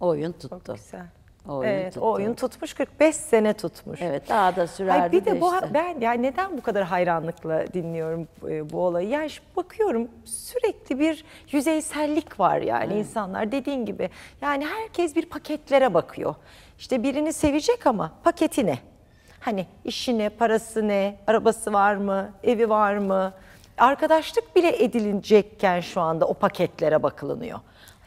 Speaker 2: O oyun tuttu. Çok
Speaker 1: güzel. O oyun, evet, tuttu. o oyun tutmuş 45 sene tutmuş. Evet daha da sürerdi. Hayır, bir de, de bu işte. ben yani neden bu kadar hayranlıkla dinliyorum e, bu olayı? Yani bakıyorum sürekli bir yüzeysellik var yani evet. insanlar dediğin gibi. Yani herkes bir paketlere bakıyor. İşte birini sevecek ama paketi ne? Hani işi ne, parası ne, arabası var mı, evi var mı? Arkadaşlık bile edilecekken şu anda o paketlere bakılınıyor.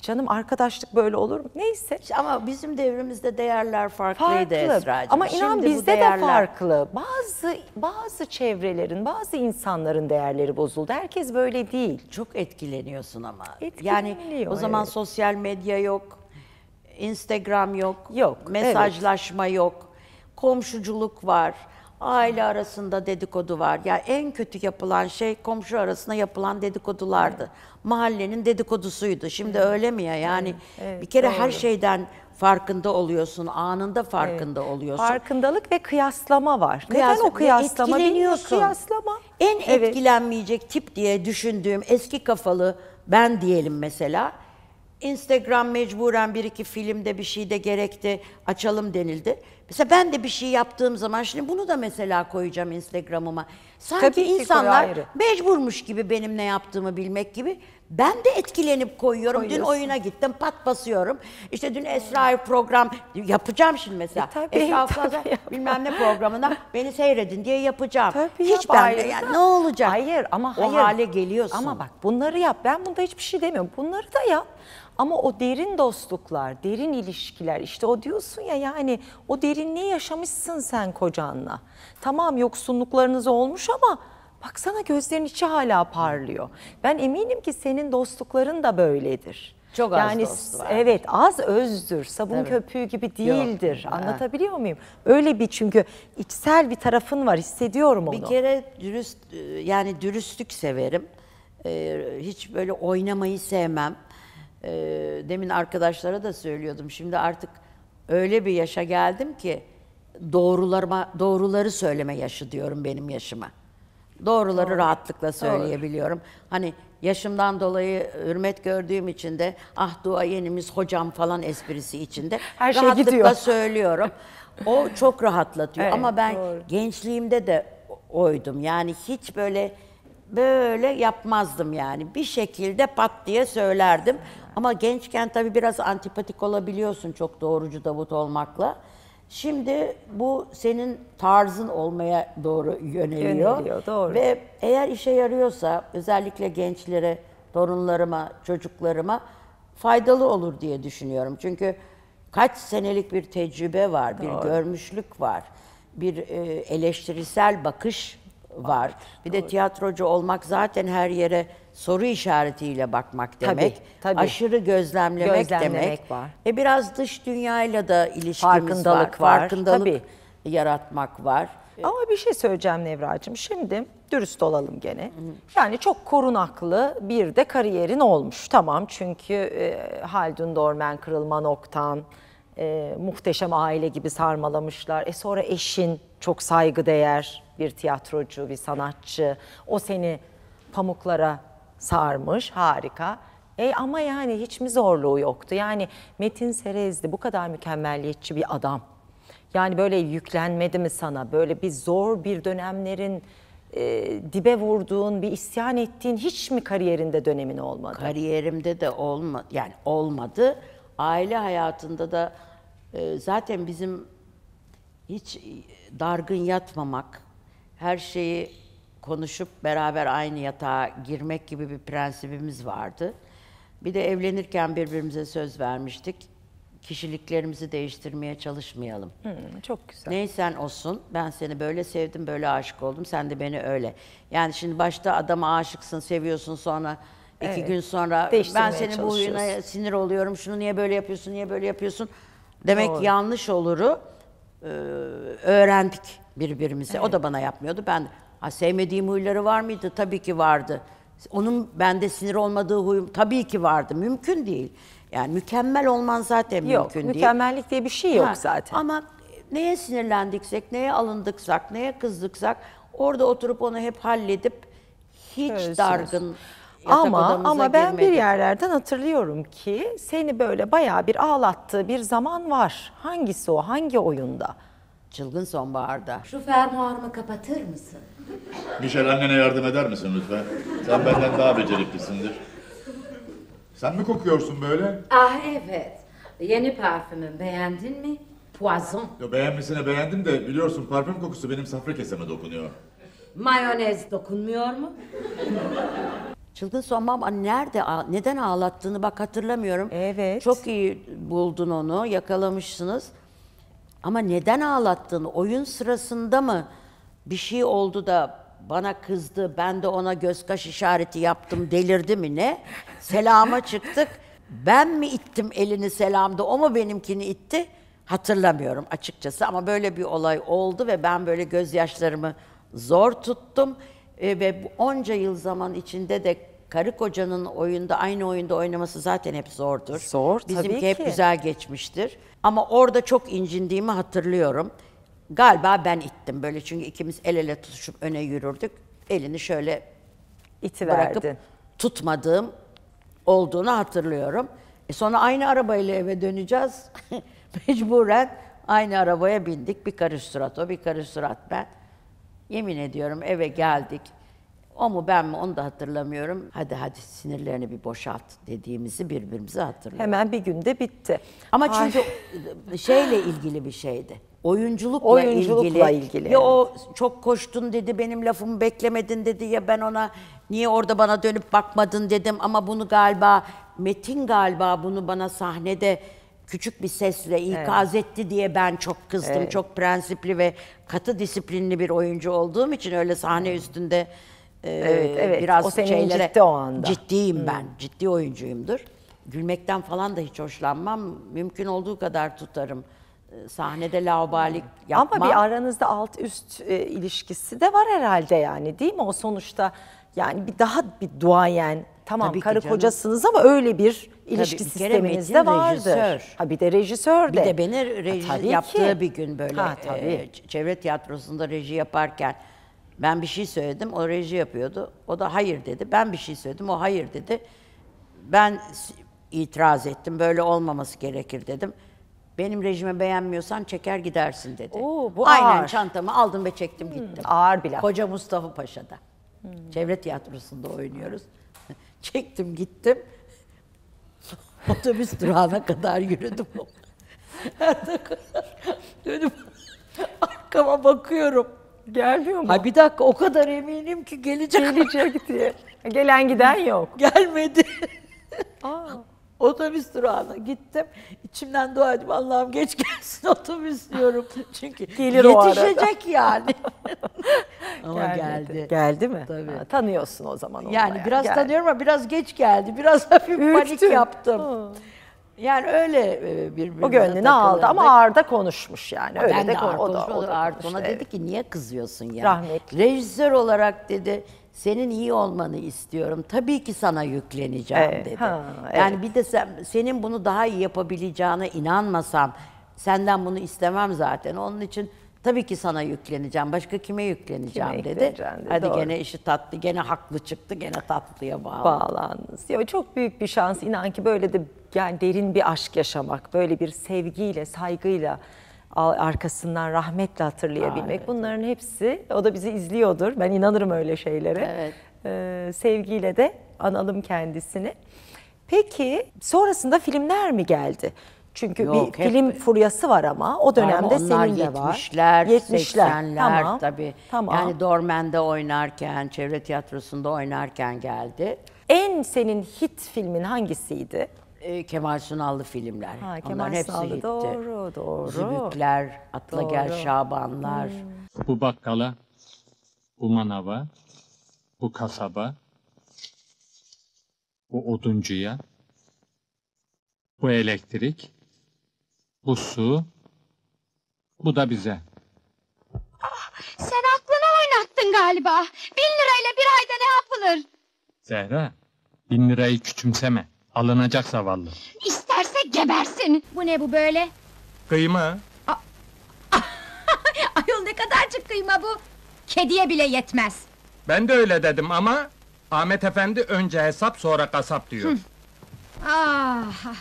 Speaker 1: Canım arkadaşlık böyle olur mu?
Speaker 2: Neyse. Ama bizim devrimizde değerler farklıydı farklı. Esra'cığım. Ama inan Şimdi bizde değerler... de
Speaker 1: farklı. Bazı bazı çevrelerin, bazı insanların değerleri bozuldu. Herkes böyle değil. Çok
Speaker 2: etkileniyorsun ama. Yani o zaman evet. sosyal medya yok. Instagram yok. Yok. Mesajlaşma evet. yok. Komşuculuk var. Aile arasında dedikodu var. Ya yani en kötü yapılan şey komşu arasında yapılan dedikodulardı. Evet mahallenin dedikodusuydu. Şimdi evet. öyle mi ya? Yani evet, bir kere doğru. her şeyden farkında oluyorsun, anında farkında evet. oluyorsun. Farkındalık ve kıyaslama var. Kıyas Neden o kıyaslama? Etkileniyorsun. Kıyaslama. En evet. etkilenmeyecek tip diye düşündüğüm eski kafalı ben diyelim mesela. Instagram mecburen bir iki filmde bir şeyde gerekti, açalım denildi Mesela ben de bir şey yaptığım zaman şimdi bunu da mesela koyacağım Instagram'ıma. Sanki Tabii insanlar mecburmuş gibi benim ne yaptığımı bilmek gibi. Ben de etkilenip koyuyorum. Dün oyuna gittim pat basıyorum. İşte dün Esra program yapacağım şimdi mesela. E, tabii, Esra Fazla bilmem ne programına beni seyredin diye
Speaker 1: yapacağım. Tabii Hiç yap, ben yani ne olacak? Hayır ama O hale geliyorsun. Ama bak bunları yap. Ben bunda hiçbir şey demiyorum. Bunları da yap. Ama o derin dostluklar, derin ilişkiler işte o diyorsun ya yani o derinliği yaşamışsın sen kocanla. Tamam yoksunluklarınız olmuş ama baksana gözlerin içi hala parlıyor. Ben eminim ki senin dostlukların da böyledir. Çok az yani, dostu var. Evet az özdür. Sabun Tabii. köpüğü gibi değildir. Yok. Anlatabiliyor muyum? Öyle bir çünkü içsel bir tarafın var hissediyorum onu. Bir kere dürüst e, yani dürüstlük severim. E, hiç böyle
Speaker 2: oynamayı sevmem e, demin arkadaşlara da söylüyordum. Şimdi artık öyle bir yaşa geldim ki doğrularıma doğruları söyleme yaşı diyorum benim yaşıma. Doğruları Doğru. rahatlıkla söyleyebiliyorum. Doğru. Hani yaşımdan dolayı hürmet gördüğüm için de ah yenimiz hocam falan esprisi içinde [LAUGHS] Her şey rahatlıkla gidiyor. [LAUGHS] söylüyorum. O çok rahatlatıyor evet, ama ben doğru. gençliğimde de oydum. Yani hiç böyle böyle yapmazdım yani. Bir şekilde pat diye söylerdim. Ama gençken tabii biraz antipatik olabiliyorsun çok doğrucu Davut olmakla. Şimdi bu senin tarzın olmaya doğru yöneliyor. yöneliyor doğru. Ve eğer işe yarıyorsa özellikle gençlere, torunlarıma, çocuklarıma faydalı olur diye düşünüyorum. Çünkü kaç senelik bir tecrübe var, doğru. bir görmüşlük var, bir e, eleştirisel bakış var. Bir de tiyatrocu olmak zaten her yere soru işaretiyle bakmak demek. Tabii, tabii. Aşırı gözlemlemek, gözlemlemek demek. var. E biraz dış dünyayla da ilişkimiz
Speaker 1: farkındalık var. var. Farkındalık tabii. yaratmak var. E, Ama bir şey söyleyeceğim Nevracığım. Şimdi dürüst olalım gene. Yani çok korunaklı bir de kariyerin olmuş. Tamam çünkü e, Haldun Dormen, Kırılma Noktan, e, Muhteşem Aile gibi sarmalamışlar. E sonra eşin çok saygıdeğer bir tiyatrocu, bir sanatçı. O seni pamuklara sarmış, harika. E ama yani hiç mi zorluğu yoktu? Yani Metin Serezli bu kadar mükemmelliyetçi bir adam. Yani böyle yüklenmedi mi sana? Böyle bir zor bir dönemlerin e, dibe vurduğun, bir isyan ettiğin hiç mi kariyerinde dönemin
Speaker 2: olmadı? Kariyerimde de olmadı. Yani olmadı. Aile hayatında da e, zaten bizim hiç dargın yatmamak, her şeyi konuşup beraber aynı yatağa girmek gibi bir prensibimiz vardı. Bir de evlenirken birbirimize söz vermiştik. Kişiliklerimizi değiştirmeye çalışmayalım.
Speaker 1: Hmm, çok
Speaker 2: güzel. Neysen olsun. Ben seni böyle sevdim, böyle aşık oldum. Sen de beni öyle. Yani şimdi başta adama aşıksın, seviyorsun sonra iki evet. gün sonra ben seni bu huyuna sinir oluyorum. Şunu niye böyle yapıyorsun, niye böyle yapıyorsun? Demek Doğru. yanlış oluru e, öğrendik birbirimize. Evet. O da bana yapmıyordu. Ben ha, sevmediğim huyları var mıydı? Tabii ki vardı. Onun bende sinir olmadığı huyum tabii ki vardı. Mümkün değil. Yani mükemmel olman zaten yok, mümkün değil. Yok mükemmellik diye bir şey yok ha, zaten. Ama neye sinirlendiksek, neye alındıksak, neye kızdıksak orada oturup onu hep halledip hiç Öylesiniz. dargın ama ama ben girmedi. bir
Speaker 1: yerlerden hatırlıyorum ki seni böyle bayağı bir ağlattığı bir zaman var. Hangisi o? Hangi oyunda? Çılgın sonbaharda. Şu
Speaker 2: fermuarımı kapatır
Speaker 1: mısın? Michel annene yardım eder misin lütfen? Sen benden daha beceriklisindir. Sen mi kokuyorsun böyle?
Speaker 2: Ah evet. Yeni parfümüm beğendin mi?
Speaker 1: Poison. Ya beğenmesine beğendim de biliyorsun parfüm kokusu benim safra keseme dokunuyor.
Speaker 2: Mayonez dokunmuyor mu? Çılgın Sonbahar Aa, nerede neden ağlattığını bak hatırlamıyorum. Evet. Çok iyi buldun onu, yakalamışsınız. Ama neden ağlattın? Oyun sırasında mı bir şey oldu da bana kızdı, ben de ona göz kaş işareti yaptım, delirdi mi ne? Selama çıktık. Ben mi ittim elini selamda, o mu benimkini itti? Hatırlamıyorum açıkçası ama böyle bir olay oldu ve ben böyle gözyaşlarımı zor tuttum. E, ve onca yıl zaman içinde de karı kocanın oyunda aynı oyunda oynaması zaten hep zordur. Zor Bizimki tabii ki. hep güzel geçmiştir. Ama orada çok incindiğimi hatırlıyorum. Galiba ben ittim böyle çünkü ikimiz el ele tutuşup öne yürürdük. Elini şöyle itiverdi, tutmadığım olduğunu hatırlıyorum. E sonra aynı arabayla eve döneceğiz. [LAUGHS] Mecburen aynı arabaya bindik. Bir karış surat o, bir karış surat ben. Yemin ediyorum eve geldik. O mu ben mi onu da hatırlamıyorum. Hadi hadi sinirlerini bir boşalt dediğimizi birbirimize hatırlıyoruz.
Speaker 1: Hemen bir günde bitti. Ama Ay. çünkü şeyle
Speaker 2: ilgili bir şeydi. Oyunculukla, Oyunculukla ilgili. ilgili. Ya
Speaker 1: o çok koştun
Speaker 2: dedi, benim lafımı beklemedin dedi ya ben ona niye orada bana dönüp bakmadın dedim ama bunu galiba Metin galiba bunu bana sahnede küçük bir sesle ikaz evet. etti diye ben çok kızdım. Evet. Çok prensipli ve katı disiplinli bir oyuncu olduğum için öyle sahne evet. üstünde evet, ee, evet. biraz o şeylere ciddi o anda. ciddiyim hmm. ben. Ciddi oyuncuyumdur. Gülmekten falan da hiç hoşlanmam. Mümkün olduğu kadar tutarım. Ee,
Speaker 1: sahnede laubalik yapmam. Ama bir aranızda alt üst e, ilişkisi de var herhalde yani değil mi? O sonuçta yani bir daha bir duayen tamam Tabii karı kocasınız ama öyle bir ilişki Tabii, bir sisteminiz de vardır. Rejisör. Ha bir de rejisör de. Bir de beni e, reji ha, yaptığı ki. bir gün böyle ha, E,
Speaker 2: çevre tiyatrosunda reji yaparken ben bir şey söyledim, o reji yapıyordu. O da hayır dedi. Ben bir şey söyledim, o hayır dedi. Ben itiraz ettim, böyle olmaması gerekir dedim. Benim rejime beğenmiyorsan çeker gidersin dedi. Oo, bu Aynen ağır. çantamı aldım ve çektim hmm. gittim. Hmm, ağır bir laf. Koca Mustafa Paşa'da. Hmm. Çevre tiyatrosunda oynuyoruz. [LAUGHS] çektim gittim. [LAUGHS] Otobüs durağına kadar yürüdüm. [LAUGHS] Her
Speaker 1: dakika dönüp arkama bakıyorum. Gelmiyor mu? Ha bir dakika o kadar eminim ki gelecek. Gelecek diye. Gelen giden yok. Gelmedi.
Speaker 2: [LAUGHS] Aa. Otobüs durağına gittim. İçimden dua edip Allah'ım geç gelsin [LAUGHS] otobüs diyorum. Çünkü Gelir yetişecek yani.
Speaker 1: [LAUGHS] ama geldi. geldi. Geldi mi? Tabii. Ha, tanıyorsun o zaman onu. Yani, yani biraz geldi.
Speaker 2: tanıyorum ama biraz geç geldi. Biraz hafif Ürktün. panik yaptım. Hı.
Speaker 1: Yani öyle e, birbirine O gönlünü aldı ama
Speaker 2: Arda konuşmuş yani. Öyle ben de, de Arda o da, o da Arda ona dedi ki niye kızıyorsun yani? Rahmetli. Rejisör olarak dedi senin iyi olmanı istiyorum. Tabii ki sana yükleneceğim evet. dedi. Ha, evet. Yani bir de sen, senin bunu daha iyi yapabileceğine inanmasam senden bunu istemem zaten. Onun için tabii ki sana yükleneceğim. Başka kime yükleneceğim kime dedi. dedi. Hadi Doğru. gene işi tatlı, gene haklı çıktı, gene tatlıya bağlı.
Speaker 1: Bağlandınız. Ya çok büyük bir şans. inan ki böyle de yani derin bir aşk yaşamak, böyle bir sevgiyle, saygıyla arkasından rahmetle hatırlayabilmek. Aa, evet. Bunların hepsi, o da bizi izliyordur. Ben inanırım öyle şeylere. Evet. Ee, sevgiyle de analım kendisini. Peki sonrasında filmler mi geldi? Çünkü Yok, bir hep, film furyası var ama o dönemde ama senin de 70'ler, var. 70'ler, 80'ler tamam,
Speaker 2: tabii. Tamam. Yani Dormen'de oynarken, Çevre Tiyatrosu'nda oynarken geldi.
Speaker 1: En senin hit
Speaker 2: filmin hangisiydi? e, Kemal Sunallı filmler. Ha, Kemal Onların hepsi Sunallı, hitti. Doğru, doğru. Zübükler, Atla doğru. Gel Şabanlar. Hmm.
Speaker 1: Bu bakkala, bu manava, bu kasaba, bu oduncuya, bu elektrik, bu su, bu da bize.
Speaker 2: Ah, sen aklını oynattın galiba. Bin lirayla bir ayda ne yapılır?
Speaker 1: Zehra, bin lirayı küçümseme. Alınacak zavallı. İsterse gebersin. Bu ne bu böyle? Kıyma. [LAUGHS] Ayol ne kadarcık kıyma bu? Kediye bile yetmez. Ben de öyle dedim ama... Ahmet efendi önce hesap sonra kasap diyor.
Speaker 2: Ah, ah!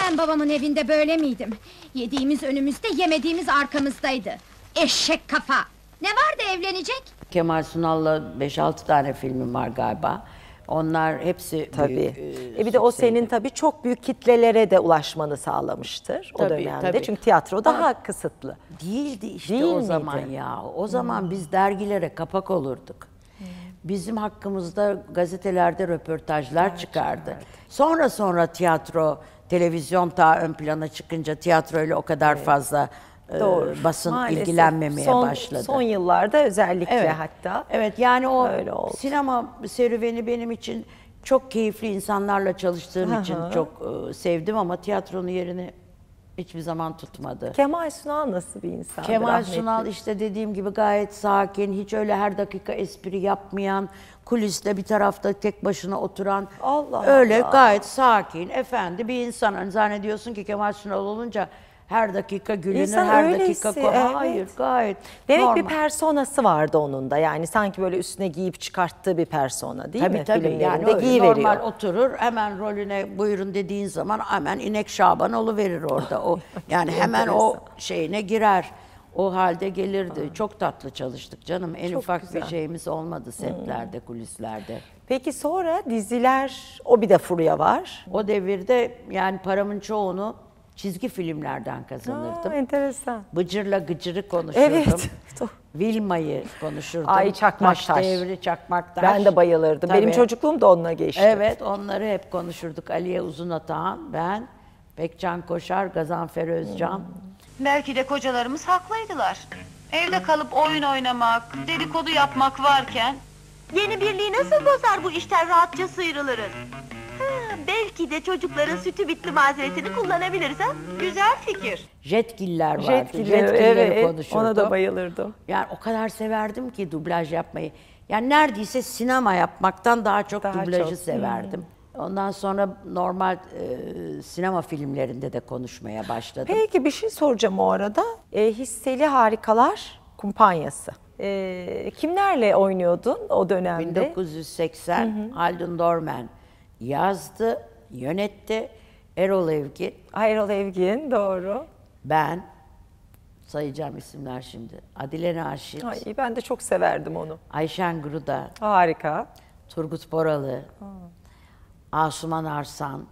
Speaker 2: Ben babamın evinde böyle miydim? Yediğimiz önümüzde, yemediğimiz arkamızdaydı. Eşek kafa! Ne var da evlenecek? Kemal Sunal'la beş altı tane filmim var galiba. Onlar hepsi tabii. büyük. E,
Speaker 1: e bir de o senin tabii çok büyük kitlelere de ulaşmanı sağlamıştır tabii, o dönemde. Tabii. Çünkü tiyatro daha ha, kısıtlı. Değildi işte Değil o miydi? zaman ya. O hmm. zaman hmm. biz dergilere
Speaker 2: kapak olurduk. Hmm. Bizim hakkımızda gazetelerde röportajlar evet, çıkardı. çıkardı. Sonra sonra tiyatro, televizyon ta ön plana çıkınca tiyatroyla o kadar evet. fazla ee, Doğru. E, basın Maalesef. ilgilenmemeye son, başladı. Son
Speaker 1: yıllarda özellikle
Speaker 2: evet. hatta. Evet yani o Öyle oldu. sinema serüveni benim için çok keyifli insanlarla çalıştığım Aha. için çok e, sevdim ama tiyatronun yerini hiçbir zaman tutmadı. Kemal Sunal nasıl bir insan? Kemal rahmetli. Sunal işte dediğim gibi gayet sakin, hiç öyle her dakika espri yapmayan, kuliste bir tarafta tek başına oturan. Allah öyle Allah. gayet sakin, efendi bir insan. Hani zannediyorsun ki Kemal Sunal olunca
Speaker 1: her dakika gülünür, İnsan her dakika hissi, evet. hayır gayet. Demek normal. bir personası vardı onun da yani sanki böyle üstüne giyip çıkarttığı bir persona değil tabii, mi? Tabii tabii yani öyle, normal
Speaker 2: oturur hemen rolüne buyurun dediğin zaman hemen inek Şabanoğlu verir orada o [LAUGHS] yani hemen o şeyine girer. O halde gelirdi. Ha. Çok tatlı çalıştık canım. En Çok ufak güzel. bir şeyimiz olmadı setlerde, hmm. kulislerde.
Speaker 1: Peki sonra diziler, o bir de furya var.
Speaker 2: O devirde yani paramın çoğunu çizgi filmlerden kazanırdım. Aa, enteresan. Bıcırla gıcırı konuşurdum. Evet. [LAUGHS] Vilma'yı konuşurdum.
Speaker 1: Ay Çakmaktaş. Taş devri Çakmaktaş. Ben de bayılırdım. Tabii. Benim çocukluğum da onunla geçti. Evet
Speaker 2: onları hep konuşurduk. Aliye Uzunatağan, ben, Pekcan Koşar, Gazanfer Özcan. Hmm. Belki de kocalarımız haklıydılar. Evde kalıp oyun oynamak, dedikodu yapmak varken... Yeni birliği nasıl bozar bu işten rahatça sıyrılırız? [LAUGHS] belki de çocukların sütü bitli mazeretini kullanabiliriz ha? Güzel fikir. Jetgiller vardı. Jetgilleri, evet, konuşurdum. ona da bayılırdım. Yani o kadar severdim ki dublaj yapmayı. Yani neredeyse sinema yapmaktan daha çok Daha dublajı çok. severdim. Ondan sonra normal e, sinema filmlerinde de konuşmaya başladım. Peki bir
Speaker 1: şey soracağım o arada. E, hisseli Harikalar Kumpanyası. E, kimlerle oynuyordun o dönemde? 1980 Haldun Dorman
Speaker 2: yazdı, yönetti Erol Evgin. Erol Evgin doğru. Ben sayacağım isimler şimdi. Adile Naşit. Ay, ben de çok severdim onu. Ayşen Gruda. Harika. Turgut Boralı. Ha. Asuman Arsan.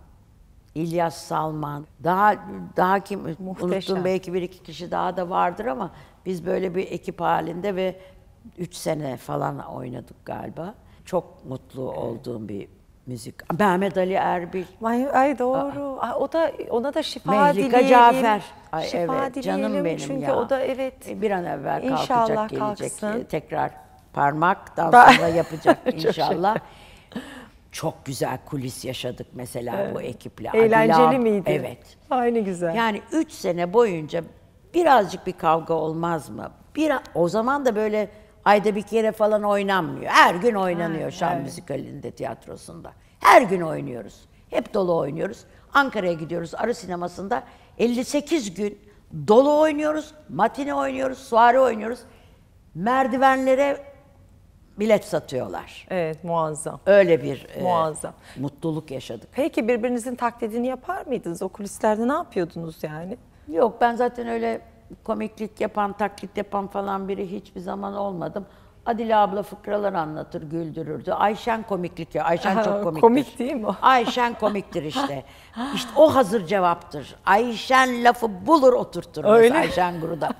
Speaker 2: İlyas Salman. Daha daha kim Muhteşem. unuttum belki bir iki kişi daha da vardır ama biz böyle bir ekip halinde ve üç sene falan oynadık galiba. Çok mutlu evet. olduğum bir müzik. Mehmet
Speaker 1: Ali Erbil. Ay, ay doğru. Aa. o da ona da şifa Mehlika dileyelim. Cafer. Ay şifa evet dileyelim. canım benim Çünkü ya. Çünkü o da evet. E, bir an evvel inşallah kalkacak gelecek kalksın. E,
Speaker 2: tekrar parmak dansında yapacak [LAUGHS] inşallah. Çok güzel kulis yaşadık mesela evet. bu ekiple. Eğlenceli Adila, miydi? Evet. Aynı güzel. Yani üç sene boyunca birazcık bir kavga olmaz mı? Bir, o zaman da böyle Ayda bir kere falan oynanmıyor. Her gün oynanıyor ha, Şam evet. Müzikali'nde, tiyatrosunda. Her gün oynuyoruz. Hep dolu oynuyoruz. Ankara'ya gidiyoruz Arı Sineması'nda. 58 gün dolu oynuyoruz, matine oynuyoruz, suare oynuyoruz. Merdivenlere
Speaker 1: bilet satıyorlar. Evet muazzam. Öyle bir e, muazzam e, mutluluk yaşadık. Peki birbirinizin taklidini yapar mıydınız? O kulislerde ne yapıyordunuz yani? Yok
Speaker 2: ben zaten öyle komiklik yapan, taklit yapan falan biri hiçbir zaman olmadım. Adile abla fıkralar anlatır, güldürürdü. Ayşen komiklik ya. Ayşen çok komiktir. Komik değil mi o? [LAUGHS] Ayşen komiktir işte. İşte o hazır cevaptır. Ayşen lafı bulur oturtur Öyle. Ayşen Guru'da.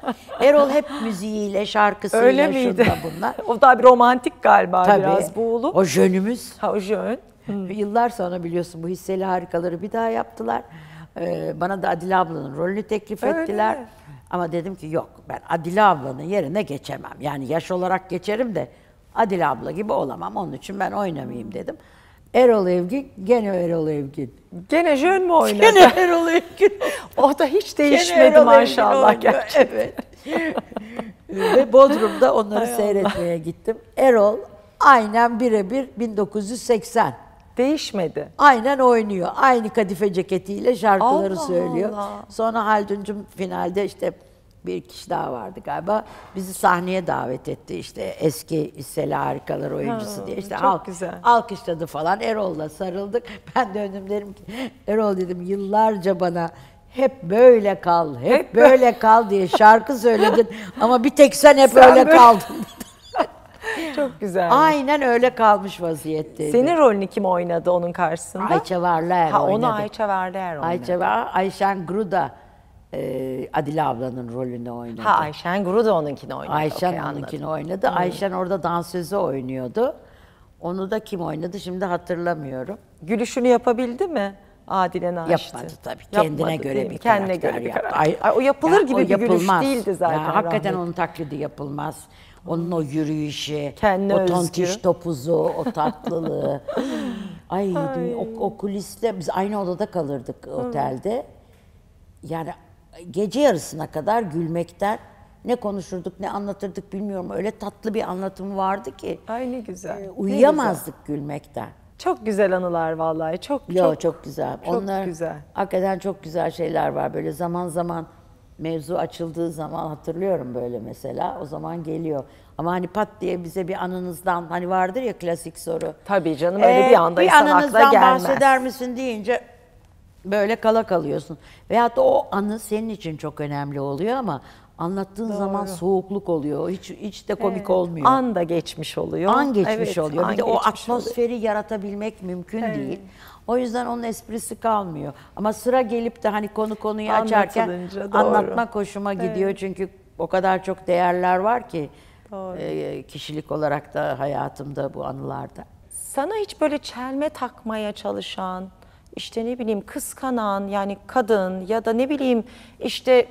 Speaker 2: Erol hep müziğiyle, şarkısıyla, Öyle miydi? şunda bunlar. [LAUGHS] o daha bir romantik
Speaker 1: galiba Tabii, biraz bu O jönümüz.
Speaker 2: Ha, o jön. Hmm. Yıllar sonra biliyorsun bu hisseli harikaları bir daha yaptılar. Ee, bana da Adile ablanın rolünü teklif ettiler. Öyle. Ama dedim ki yok ben Adile ablanın yerine geçemem. Yani yaş olarak geçerim de Adile abla gibi olamam. Onun için ben oynamayayım dedim. Erol Evgin, gene
Speaker 1: Erol Evgin. Gene jön mü oynadı? Gene Erol Evgin. [LAUGHS] o da hiç değişmedi maşallah gerçekten. Evet. [LAUGHS] Ve Bodrum'da onları Hay seyretmeye
Speaker 2: Allah. gittim. Erol aynen birebir 1980. Değişmedi. Aynen oynuyor. Aynı kadife ceketiyle şarkıları Allah söylüyor. Allah. Sonra Haldun'cum finalde işte bir kişi daha vardı galiba. Bizi sahneye davet etti işte eski Sela Harikalar oyuncusu ha, diye. işte çok halk, güzel. alkışladı falan. Erol'la sarıldık. [LAUGHS] Ben döndüm dedim ki Erol dedim yıllarca bana hep böyle kal, hep, hep böyle kal diye şarkı söyledin [LAUGHS] ama bir tek sen hep sen öyle böyle... kaldın. [LAUGHS]
Speaker 1: [LAUGHS] Çok güzel. Aynen öyle kalmış vaziyette Senin rolünü kim oynadı onun karşısında? Ayça Varlaer ha, Onu Ayça Varlaer oynadı. Ayça Var, Ayşen Gruda e,
Speaker 2: Adile ablanın rolünü oynadı. Ha Ayşen Gruda onunkini oynadı. Ayşen okay, onunkini oynadı. Hmm. Ayşen orada dansözü oynuyordu. Onu da kim oynadı şimdi hatırlamıyorum. Gülüşünü
Speaker 1: yapabildi mi? Adile Naşit'i. Yapmadı tabii. Kendine Yapmadı, göre bir Kendine karakter göre bir karakter. Ay,
Speaker 2: o yapılır ya, gibi o bir yapılmaz. gülüş değildi zaten. Ya, hakikaten rahmetli. onun taklidi yapılmaz. Onun o yürüyüşü, Kendine o tontiş özgü. topuzu, o [LAUGHS] tatlılığı. Ay, Ay. O, o kuliste biz aynı odada kalırdık otelde. Yani gece yarısına kadar gülmekten ne konuşurduk ne anlatırdık bilmiyorum. Öyle tatlı bir anlatım
Speaker 1: vardı ki. Ay ne güzel. E, uyuyamazdık
Speaker 2: ne güzel. gülmekten.
Speaker 1: Çok güzel anılar vallahi. Çok Yo, çok
Speaker 2: çok güzel. Çok Onlar güzel. hakikaten çok güzel şeyler var. Böyle zaman zaman mevzu açıldığı zaman hatırlıyorum böyle mesela. O zaman geliyor. Ama hani pat diye bize bir anınızdan hani vardır ya klasik soru. Tabii canım öyle ee, bir anda bir insan anınızdan akla gelmez. bahseder misin deyince böyle kala kalıyorsun. Veyahut da o anı senin için çok önemli oluyor ama anlattığın Doğru. zaman soğukluk oluyor. Hiç hiç de komik evet. olmuyor. An da
Speaker 1: geçmiş oluyor. An geçmiş evet, oluyor. Bir de o
Speaker 2: atmosferi oluyor. yaratabilmek mümkün evet. değil. O yüzden onun esprisi kalmıyor. Ama sıra gelip de hani konu konuyu açarken anlatma hoşuma gidiyor. Evet. Çünkü o kadar çok değerler var ki
Speaker 1: doğru. E,
Speaker 2: kişilik olarak da hayatımda bu anılarda.
Speaker 1: Sana hiç böyle çelme takmaya çalışan, işte ne bileyim kıskanan yani kadın ya da ne bileyim işte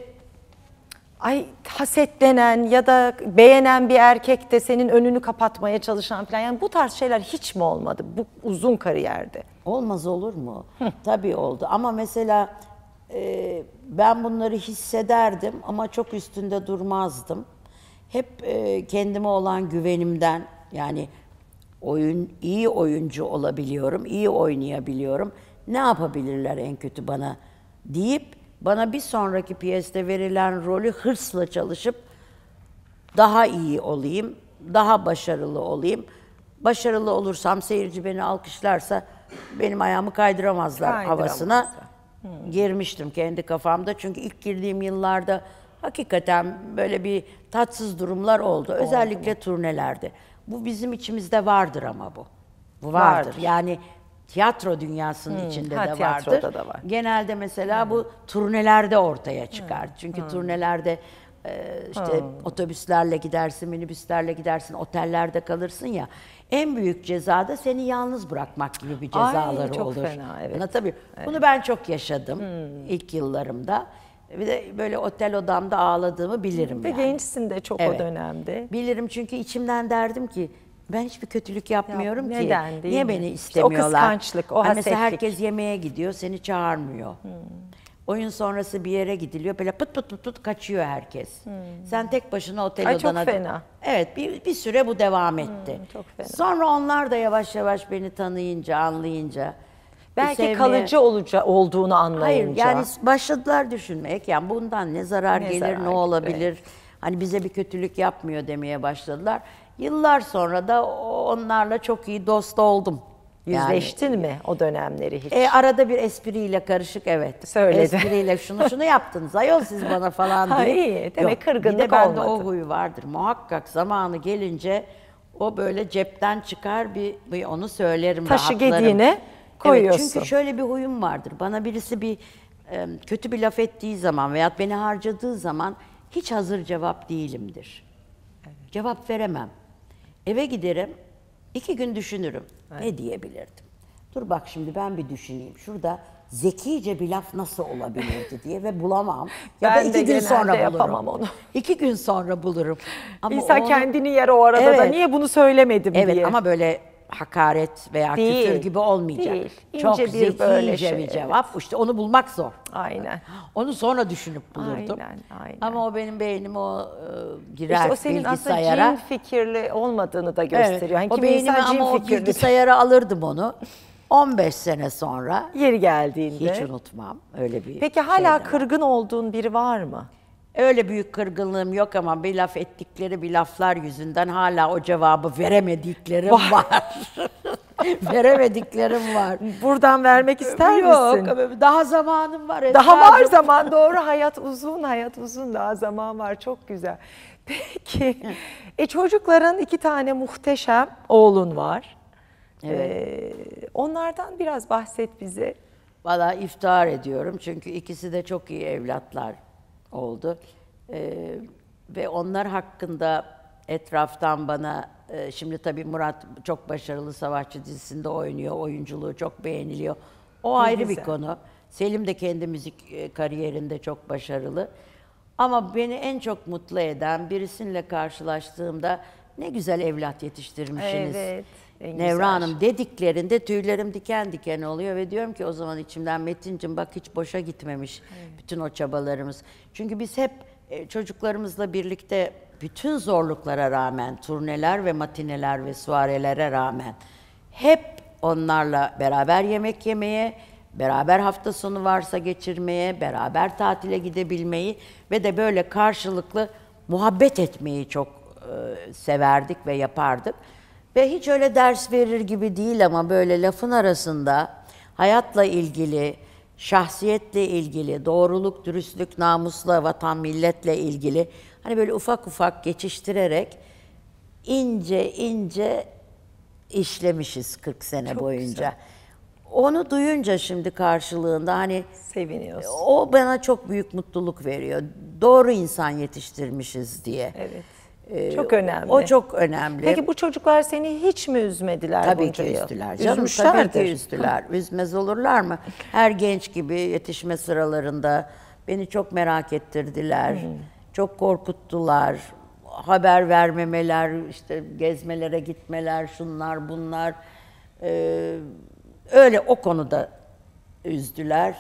Speaker 1: ay hasetlenen ya da beğenen bir erkek de senin önünü kapatmaya çalışan falan yani bu tarz şeyler hiç mi olmadı bu uzun kariyerde? Olmaz
Speaker 2: olur mu? Hı. Tabii oldu. Ama mesela e, ben bunları hissederdim ama çok üstünde durmazdım. Hep e, kendime olan güvenimden yani oyun iyi oyuncu olabiliyorum, iyi oynayabiliyorum. Ne yapabilirler en kötü bana deyip bana bir sonraki piyeste verilen rolü hırsla çalışıp daha iyi olayım, daha başarılı olayım. Başarılı olursam seyirci beni alkışlarsa benim ayağımı kaydıramazlar Kaydıramazsa. havasına Hı. Hmm, girmiştim kendi kafamda. Çünkü ilk girdiğim yıllarda hakikaten böyle bir tatsız durumlar oldu. Özellikle turnelerde. Bu bizim içimizde vardır ama bu. Bu vardır. Vardır. Yani tiyatro dünyasının Hmm, içinde ha, de vardır. da var. Genelde mesela bu turnelerde ortaya çıkar. Hmm, Çünkü hmm. turnelerde ee, işte ha. otobüslerle gidersin, minibüslerle gidersin, otellerde kalırsın ya. En büyük ceza da seni yalnız bırakmak gibi bir cezaları Ay, çok olur. Fena, evet. Buna, tabii. Evet. Bunu ben çok yaşadım hmm. ilk yıllarımda. Bir de böyle otel odamda ağladığımı bilirim. Ve yani. gençsin de çok evet. o dönemde. Bilirim çünkü içimden derdim ki ben hiçbir kötülük yapmıyorum ya, ki. Neden değil Niye mi? beni istemiyorlar? İşte o kıskançlık, o hasetlik. Hani mesela herkes yemeğe gidiyor, seni çağırmıyor. Hmm. Oyun sonrası bir yere gidiliyor. Böyle pıt pıt pıt pıt kaçıyor herkes. Hmm. Sen tek başına otel Ay, odana... çok fena. Evet bir, bir süre bu
Speaker 1: devam hmm, etti. Hmm, çok fena.
Speaker 2: Sonra onlar da yavaş yavaş beni tanıyınca, anlayınca... Belki sevmeye... kalıcı
Speaker 1: olacağı olduğunu anlayınca. Hayır yani
Speaker 2: başladılar düşünmek. Yani bundan ne zarar ne gelir, zarar ne olabilir... Gibi. Hani bize bir kötülük yapmıyor demeye başladılar. Yıllar sonra da onlarla çok iyi dost oldum.
Speaker 1: Yüzleştin yani, mi o dönemleri hiç? E,
Speaker 2: arada bir espriyle karışık evet. Söyledi. Espriyle şunu şunu yaptınız ayol siz bana falan [LAUGHS] diye. Hayır demek Yok, kırgınlık bir de bende olmadı. o huyu vardır. Muhakkak zamanı gelince o böyle cepten çıkar bir, bir onu söylerim Taşı rahatlarım. gediğine
Speaker 1: koyuyorsun. Evet, çünkü
Speaker 2: şöyle bir huyum vardır. Bana birisi bir kötü bir laf ettiği zaman veya beni harcadığı zaman hiç hazır cevap değilimdir. Evet. Cevap veremem. Eve giderim İki gün düşünürüm. Evet. Ne diyebilirdim? Dur bak şimdi ben bir düşüneyim. Şurada zekice bir laf nasıl olabilirdi diye ve bulamam. Ya ben da iki gün sonra bulurum. onu. İki gün sonra bulurum. Ama İnsan onu... kendini yer o arada evet. da niye bunu söylemedim evet, diye. Evet ama böyle hakaret veya Değil. küfür gibi olmayacak. Değil. İnce Çok bir zekice böyle şey, bir cevap. Evet. İşte onu bulmak zor. Aynen. Onu sonra düşünüp bulurdum. Aynen, aynen. Ama o benim beynim o e, girer işte o senin bilgisayara. aslında cin fikirli olmadığını
Speaker 1: da gösteriyor. Evet. Yani o beynimi ama o bilgisayara
Speaker 2: alırdım onu. 15 sene
Speaker 1: sonra. Yeri geldiğinde. Hiç unutmam öyle bir Peki hala şey kırgın olduğun biri var mı?
Speaker 2: Öyle büyük kırgınlığım yok ama bir laf ettikleri bir laflar yüzünden hala o cevabı veremediklerim var. var.
Speaker 1: [LAUGHS] veremediklerim var. Buradan vermek ister yok, misin? Yok, daha zamanım var. Daha efendim. var zaman, [LAUGHS] doğru hayat uzun, hayat uzun daha zaman var. Çok güzel. Peki, e, çocukların iki tane muhteşem oğlun var. Evet. Ee, onlardan biraz bahset
Speaker 2: bize. Valla iftar ediyorum çünkü ikisi de çok iyi evlatlar oldu. E, ve onlar hakkında etraftan bana e, şimdi tabii Murat çok başarılı savaşçı dizisinde oynuyor. Oyunculuğu çok beğeniliyor. O ne ayrı güzel. bir konu. Selim de kendi müzik e, kariyerinde çok başarılı. Ama beni en çok mutlu eden birisinle karşılaştığımda ne güzel evlat yetiştirmişsiniz. Evet. Nevra Hanım dediklerinde tüylerim diken diken oluyor ve diyorum ki o zaman içimden Metin'cim bak hiç boşa gitmemiş evet. bütün o çabalarımız. Çünkü biz hep e, çocuklarımızla birlikte bütün zorluklara rağmen, turneler ve matineler ve suarelere rağmen hep onlarla beraber yemek yemeye, beraber hafta sonu varsa geçirmeye, beraber tatile gidebilmeyi ve de böyle karşılıklı muhabbet etmeyi çok e, severdik ve yapardık. Ve hiç öyle ders verir gibi değil ama böyle lafın arasında hayatla ilgili, şahsiyetle ilgili, doğruluk, dürüstlük, namusla, vatan, milletle ilgili hani böyle ufak ufak geçiştirerek ince ince işlemişiz 40 sene Çok boyunca. Güzel. Onu duyunca şimdi karşılığında hani seviniyorsun. O bana çok büyük mutluluk veriyor. Doğru insan yetiştirmişiz diye. Evet.
Speaker 1: Ee, çok önemli. O çok önemli. Peki bu çocuklar seni hiç mi üzmediler tabii ki üzdüler. Canım Üzmüşlerdir. tabii ki üzdüler.
Speaker 2: Üzmez olurlar mı? Her genç gibi yetişme sıralarında beni çok merak ettirdiler. Çok korkuttular. Haber vermemeler, işte gezmelere gitmeler, şunlar bunlar. Ee, öyle o konuda üzdüler.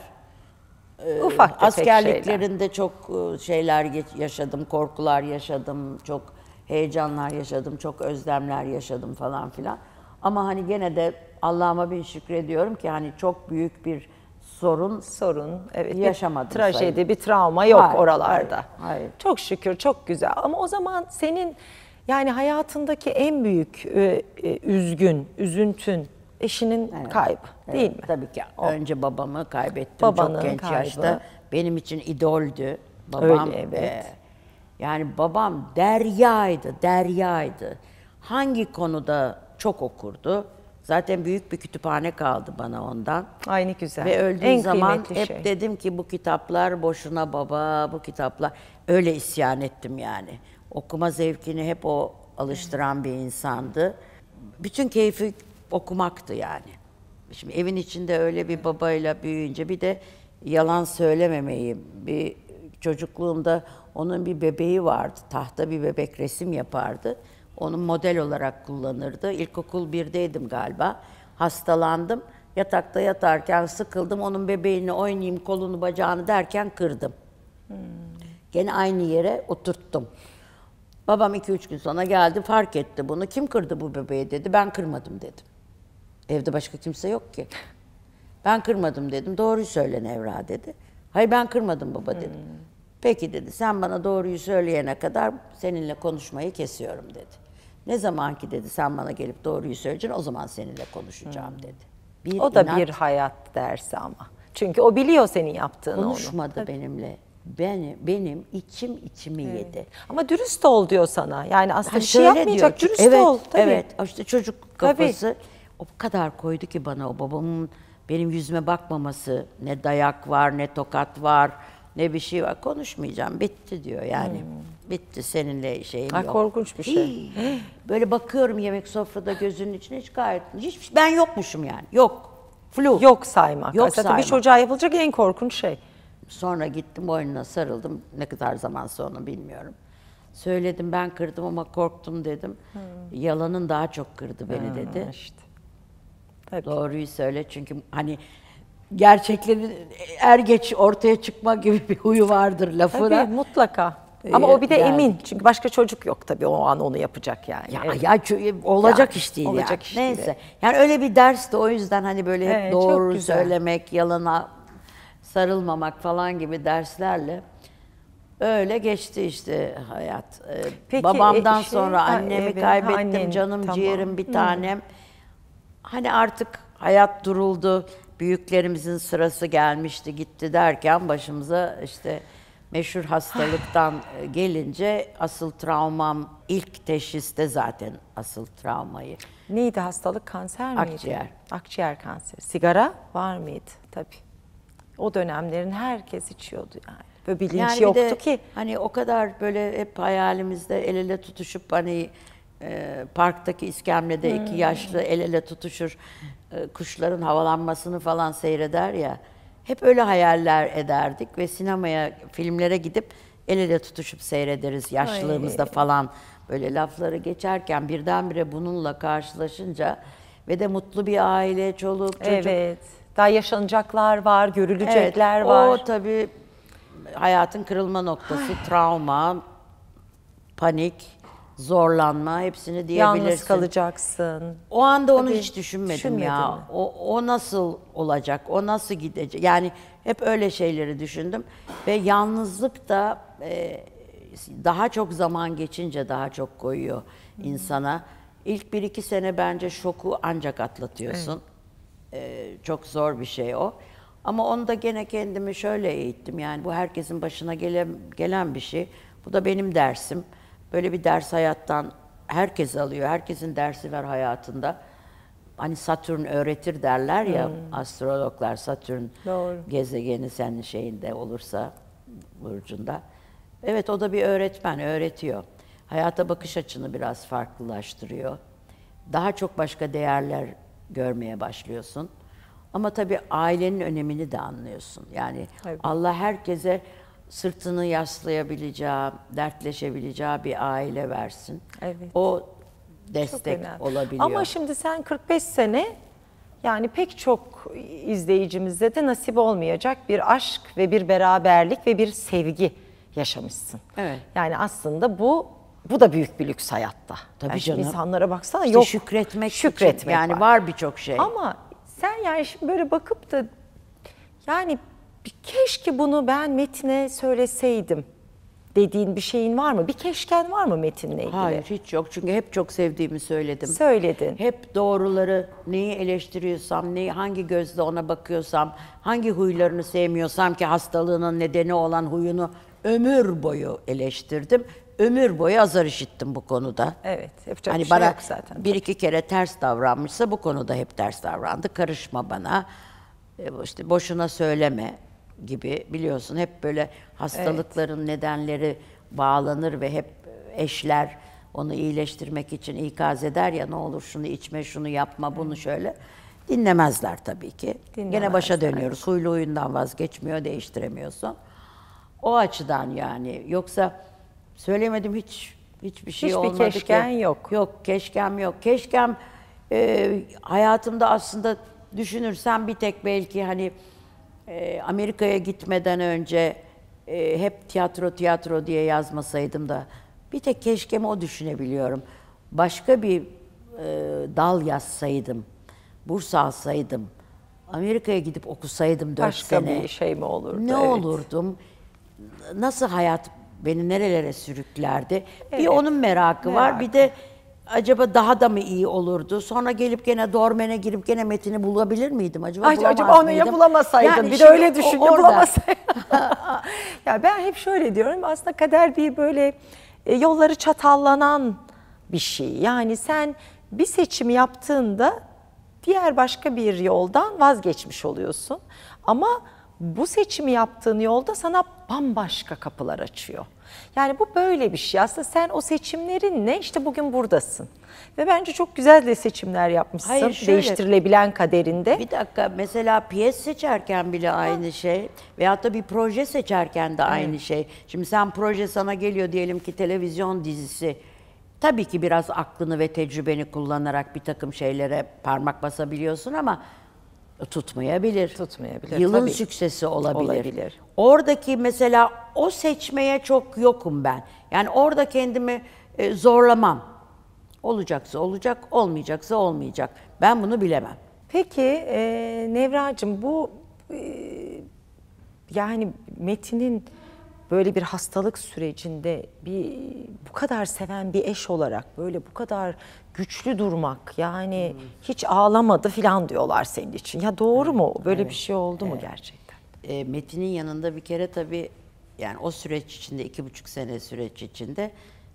Speaker 2: Ee, Ufak Askerliklerinde çok e, şeyler yaşadım, korkular yaşadım, çok heyecanlar yaşadım, çok özlemler yaşadım falan filan. Ama hani gene de Allah'ıma bin şükrediyorum ki hani çok
Speaker 1: büyük bir sorun sorun evet yaşamadım. Bir trajedi, sayın. bir travma yok hayır, oralarda. Hayır, hayır. Çok şükür, çok güzel. Ama o zaman senin yani hayatındaki en büyük e, e, üzgün, üzüntün eşinin evet, kaybı evet, değil mi? Tabii ki.
Speaker 2: O. Önce babamı kaybettim Babanın çok genç kaybı. yaşta. Benim için idoldü. Babam Öyle, evet. E, yani babam deryaydı, deryaydı. Hangi konuda çok okurdu? Zaten büyük bir kütüphane kaldı bana ondan.
Speaker 1: Aynı güzel. Ve öldüğüm en zaman hep şey.
Speaker 2: dedim ki bu kitaplar boşuna baba, bu kitaplar. Öyle isyan ettim yani. Okuma zevkini hep o alıştıran bir insandı. Bütün keyfi okumaktı yani. Şimdi evin içinde öyle bir babayla büyüyünce bir de yalan söylememeyi, bir çocukluğumda onun bir bebeği vardı. Tahta bir bebek resim yapardı. Onu model olarak kullanırdı. İlkokul birdeydim galiba. Hastalandım. Yatakta yatarken sıkıldım. Onun bebeğini oynayayım kolunu bacağını derken kırdım. Hmm. Gene aynı yere oturttum. Babam iki üç gün sonra geldi fark etti bunu. Kim kırdı bu bebeği dedi. Ben kırmadım dedim. Evde başka kimse yok ki. Ben kırmadım dedim. Doğruyu söyle Nevra dedi. Hayır ben kırmadım baba dedim. Hmm. Peki dedi sen bana doğruyu söyleyene kadar seninle konuşmayı kesiyorum dedi. Ne zaman ki dedi sen bana gelip doğruyu söyleyeceksin o zaman seninle konuşacağım hmm. dedi. Bir o da inat, bir hayat
Speaker 1: dersi ama. Çünkü o biliyor senin yaptığını Konuşmadı onu. benimle. Benim benim içim içimi evet. yedi. Ama dürüst ol diyor sana. Yani aslında ha, şey yapmayacak diyor. dürüst evet, ol. Tabii. Evet
Speaker 2: işte çocuk kafası tabii. o kadar koydu ki bana o babamın benim yüzüme bakmaması. Ne dayak var ne tokat var ne bir şey var konuşmayacağım bitti diyor yani. Hmm. Bitti seninle şeyim ha, yok. Korkunç bir şey. Böyle bakıyorum yemek sofrada gözünün içine hiç gayet hiç ben yokmuşum yani yok. Flu. Yok saymak. Yok Zaten saymak. bir çocuğa
Speaker 1: yapılacak en korkunç şey.
Speaker 2: Sonra gittim boynuna sarıldım. Ne kadar zaman sonra bilmiyorum. Söyledim ben kırdım ama korktum dedim. Hmm. Yalanın daha çok kırdı beni hmm, dedi. İşte. Tabii. Doğruyu söyle çünkü hani gerçeklerin er geç ortaya çıkma gibi bir huyu vardır lafına. Tabii
Speaker 1: mutlaka. Ama o ee, bir de yani. emin. Çünkü başka çocuk yok tabii o an onu yapacak yani. Ya, ya
Speaker 2: e, olacak ya, iş değil olacak yani. Iş değil. Yani öyle bir ders de o yüzden hani böyle hep evet, doğru söylemek, yalana sarılmamak falan gibi derslerle öyle geçti işte hayat. Ee, Peki, Babamdan e, şey, sonra annemi evet, kaybettim. Annen, canım, tamam. ciğerim bir tanem. Hı. Hani artık hayat duruldu büyüklerimizin sırası gelmişti gitti derken başımıza işte meşhur hastalıktan ah. e, gelince asıl travmam ilk teşhiste zaten asıl travmayı.
Speaker 1: Neydi hastalık kanser miydi? Akciğer. Akciğer kanseri. Sigara var mıydı? Tabii. O dönemlerin herkes içiyordu yani. Böyle bilinç yani yoktu de,
Speaker 2: ki. Hani o kadar böyle hep hayalimizde el ele tutuşup hani e, parktaki iskemlede hmm. iki yaşlı el ele tutuşur e, kuşların havalanmasını falan seyreder ya. Hep öyle hayaller ederdik ve sinemaya, filmlere gidip el ele tutuşup seyrederiz yaşlılığımızda Ay. falan. Böyle lafları geçerken birdenbire bununla karşılaşınca ve de mutlu bir aile, çoluk, çocuk. Evet. Daha yaşanacaklar var, görülecekler evet, o var. O tabii hayatın kırılma noktası, travma, panik zorlanma hepsini diyebilirsin. Yalnız
Speaker 1: kalacaksın. O anda onu Tabii, hiç düşünmedim ya.
Speaker 2: O, o nasıl olacak? O nasıl gidecek? Yani hep öyle şeyleri düşündüm. Ve yalnızlık da e, daha çok zaman geçince daha çok koyuyor Hı. insana. İlk bir iki sene bence şoku ancak atlatıyorsun. Evet. E, çok zor bir şey o. Ama onu da gene kendimi şöyle eğittim. Yani bu herkesin başına gele gelen bir şey. Bu da benim dersim. Böyle bir ders hayattan herkes alıyor. Herkesin dersi var hayatında. Hani Satürn öğretir derler ya hmm. astrologlar Satürn Doğru. gezegeni senin şeyinde olursa burcunda. Evet o da bir öğretmen öğretiyor. Hayata bakış açını biraz farklılaştırıyor. Daha çok başka değerler görmeye başlıyorsun. Ama tabii ailenin önemini de anlıyorsun. Yani tabii. Allah herkese sırtını yaslayabileceği, dertleşebileceği bir aile versin. Evet. O destek olabiliyor. Ama
Speaker 1: şimdi sen 45 sene yani pek çok izleyicimizde de nasip olmayacak bir aşk ve bir beraberlik ve bir sevgi yaşamışsın. Evet. Yani aslında bu bu da büyük bir lüks hayatta. Tabii yani canım. İnsanlara baksana işte yok. Şükretmek, şükretmek için, yani var, var birçok şey. Ama sen yani şimdi böyle bakıp da yani bir keşke bunu ben Metin'e söyleseydim dediğin bir şeyin var mı? Bir keşken var mı Metin'le ilgili? Hayır
Speaker 2: hiç yok çünkü hep çok sevdiğimi söyledim. Söyledin. Hep doğruları neyi eleştiriyorsam, neyi hangi gözle ona bakıyorsam, hangi huylarını sevmiyorsam ki hastalığının nedeni olan huyunu ömür boyu eleştirdim. Ömür boyu azar işittim bu konuda.
Speaker 1: Evet, yapacak hani bir şey yok zaten. Bir
Speaker 2: iki kere ters davranmışsa bu konuda hep ters davrandı. Karışma bana, e, işte boşuna söyleme gibi biliyorsun hep böyle hastalıkların evet. nedenleri bağlanır ve hep eşler onu iyileştirmek için ikaz eder ya ne olur şunu içme şunu yapma bunu şöyle dinlemezler tabii ki. Dinlemezler. Gene başa dönüyoruz. Huylu huyundan vazgeçmiyor, değiştiremiyorsun. O açıdan yani yoksa söylemedim hiç hiçbir şey hiçbir olmadı keşken yok. Yok keşkem yok. Keşkem e, hayatımda aslında düşünürsem bir tek belki hani ee, Amerika'ya gitmeden önce e, hep tiyatro tiyatro diye yazmasaydım da bir tek keşke mi o düşünebiliyorum. Başka bir e, dal yazsaydım, burs alsaydım, Amerika'ya gidip okusaydım dört Başka sene. Başka bir şey mi olurdu? Ne evet. olurdum? Nasıl hayat beni nerelere sürüklerdi? Evet. Bir onun merakı, merakı var, bir de acaba daha da mı iyi olurdu? Sonra gelip gene dormene girip gene metini bulabilir miydim acaba? Ay, acaba onu ya bulamasaydım. Yani bir de öyle düşün ya bulamasaydın. [LAUGHS]
Speaker 1: [LAUGHS] ya ben hep şöyle diyorum aslında kader bir böyle e, yolları çatallanan bir şey. Yani sen bir seçim yaptığında diğer başka bir yoldan vazgeçmiş oluyorsun. Ama bu seçimi yaptığın yolda sana bambaşka kapılar açıyor. Yani bu böyle bir şey. Aslında sen o seçimlerin ne? İşte bugün buradasın. Ve bence çok güzel de seçimler yapmışsın. Hayır, şöyle, değiştirilebilen kaderinde. Bir dakika mesela piyes
Speaker 2: seçerken bile aynı şey. Veyahut da bir proje seçerken de aynı Hı. şey. Şimdi sen proje sana geliyor diyelim ki televizyon dizisi. Tabii ki biraz aklını ve tecrübeni kullanarak bir takım şeylere parmak basabiliyorsun ama tutmayabilir.
Speaker 1: Tutmayabilir. Yılın tabii. süksesi olabilir. olabilir.
Speaker 2: Oradaki mesela o seçmeye çok yokum ben. Yani orada kendimi e, zorlamam. Olacaksa olacak, olmayacaksa olmayacak. Ben bunu bilemem.
Speaker 1: Peki e, Nevracığım bu e, yani Metin'in böyle bir hastalık sürecinde bir bu kadar seven bir eş olarak böyle bu kadar güçlü durmak yani hmm. hiç ağlamadı filan diyorlar senin için. Ya doğru evet. mu? Böyle evet. bir şey oldu evet. mu gerçekten? E, Metin'in yanında bir kere tabii yani o süreç içinde iki
Speaker 2: buçuk sene süreç içinde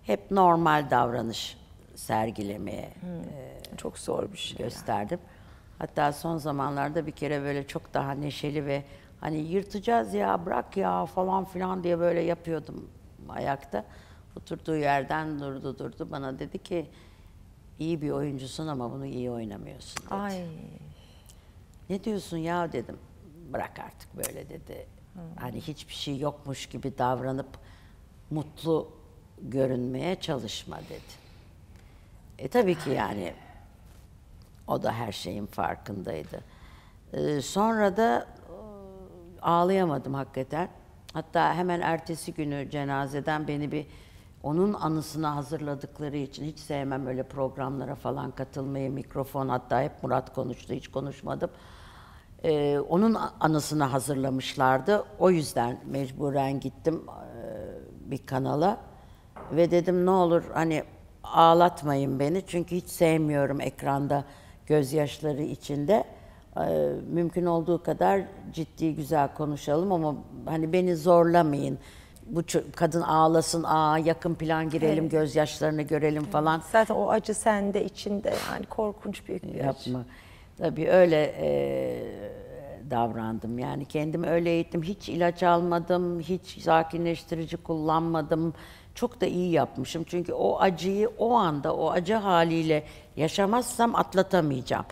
Speaker 2: hep normal davranış sergilemeye
Speaker 1: hmm. e,
Speaker 2: çok zor bir şey gösterdim. Yani. Hatta son zamanlarda bir kere böyle çok daha neşeli ve hani yırtacağız ya bırak ya falan filan diye böyle yapıyordum ayakta. Oturduğu yerden durdu durdu bana dedi ki iyi bir oyuncusun ama bunu iyi oynamıyorsun dedi. Ay. Ne diyorsun ya dedim. Bırak artık böyle dedi. Hı. Hmm. Hani hiçbir şey yokmuş gibi davranıp mutlu görünmeye çalışma dedi. E tabii ki yani o da her şeyin farkındaydı. Ee, sonra da e, ağlayamadım hakikaten. Hatta hemen ertesi günü cenazeden beni bir onun anısına hazırladıkları için hiç sevmem öyle programlara falan katılmayı, mikrofon hatta hep Murat konuştu, hiç konuşmadım. Ee, onun anısını hazırlamışlardı. O yüzden mecburen gittim e, bir kanala ve dedim ne olur hani ağlatmayın beni çünkü hiç sevmiyorum ekranda gözyaşları içinde. Ee, mümkün olduğu kadar ciddi güzel konuşalım ama hani beni zorlamayın bu kadın ağlasın, aa yakın plan girelim, evet. gözyaşlarını görelim falan. Zaten o acı sende, içinde yani korkunç büyük bir Yapma. Tabii öyle e, davrandım. Yani kendimi öyle eğittim. Hiç ilaç almadım, hiç sakinleştirici kullanmadım. Çok da iyi yapmışım. Çünkü o acıyı o anda, o acı haliyle yaşamazsam atlatamayacağım.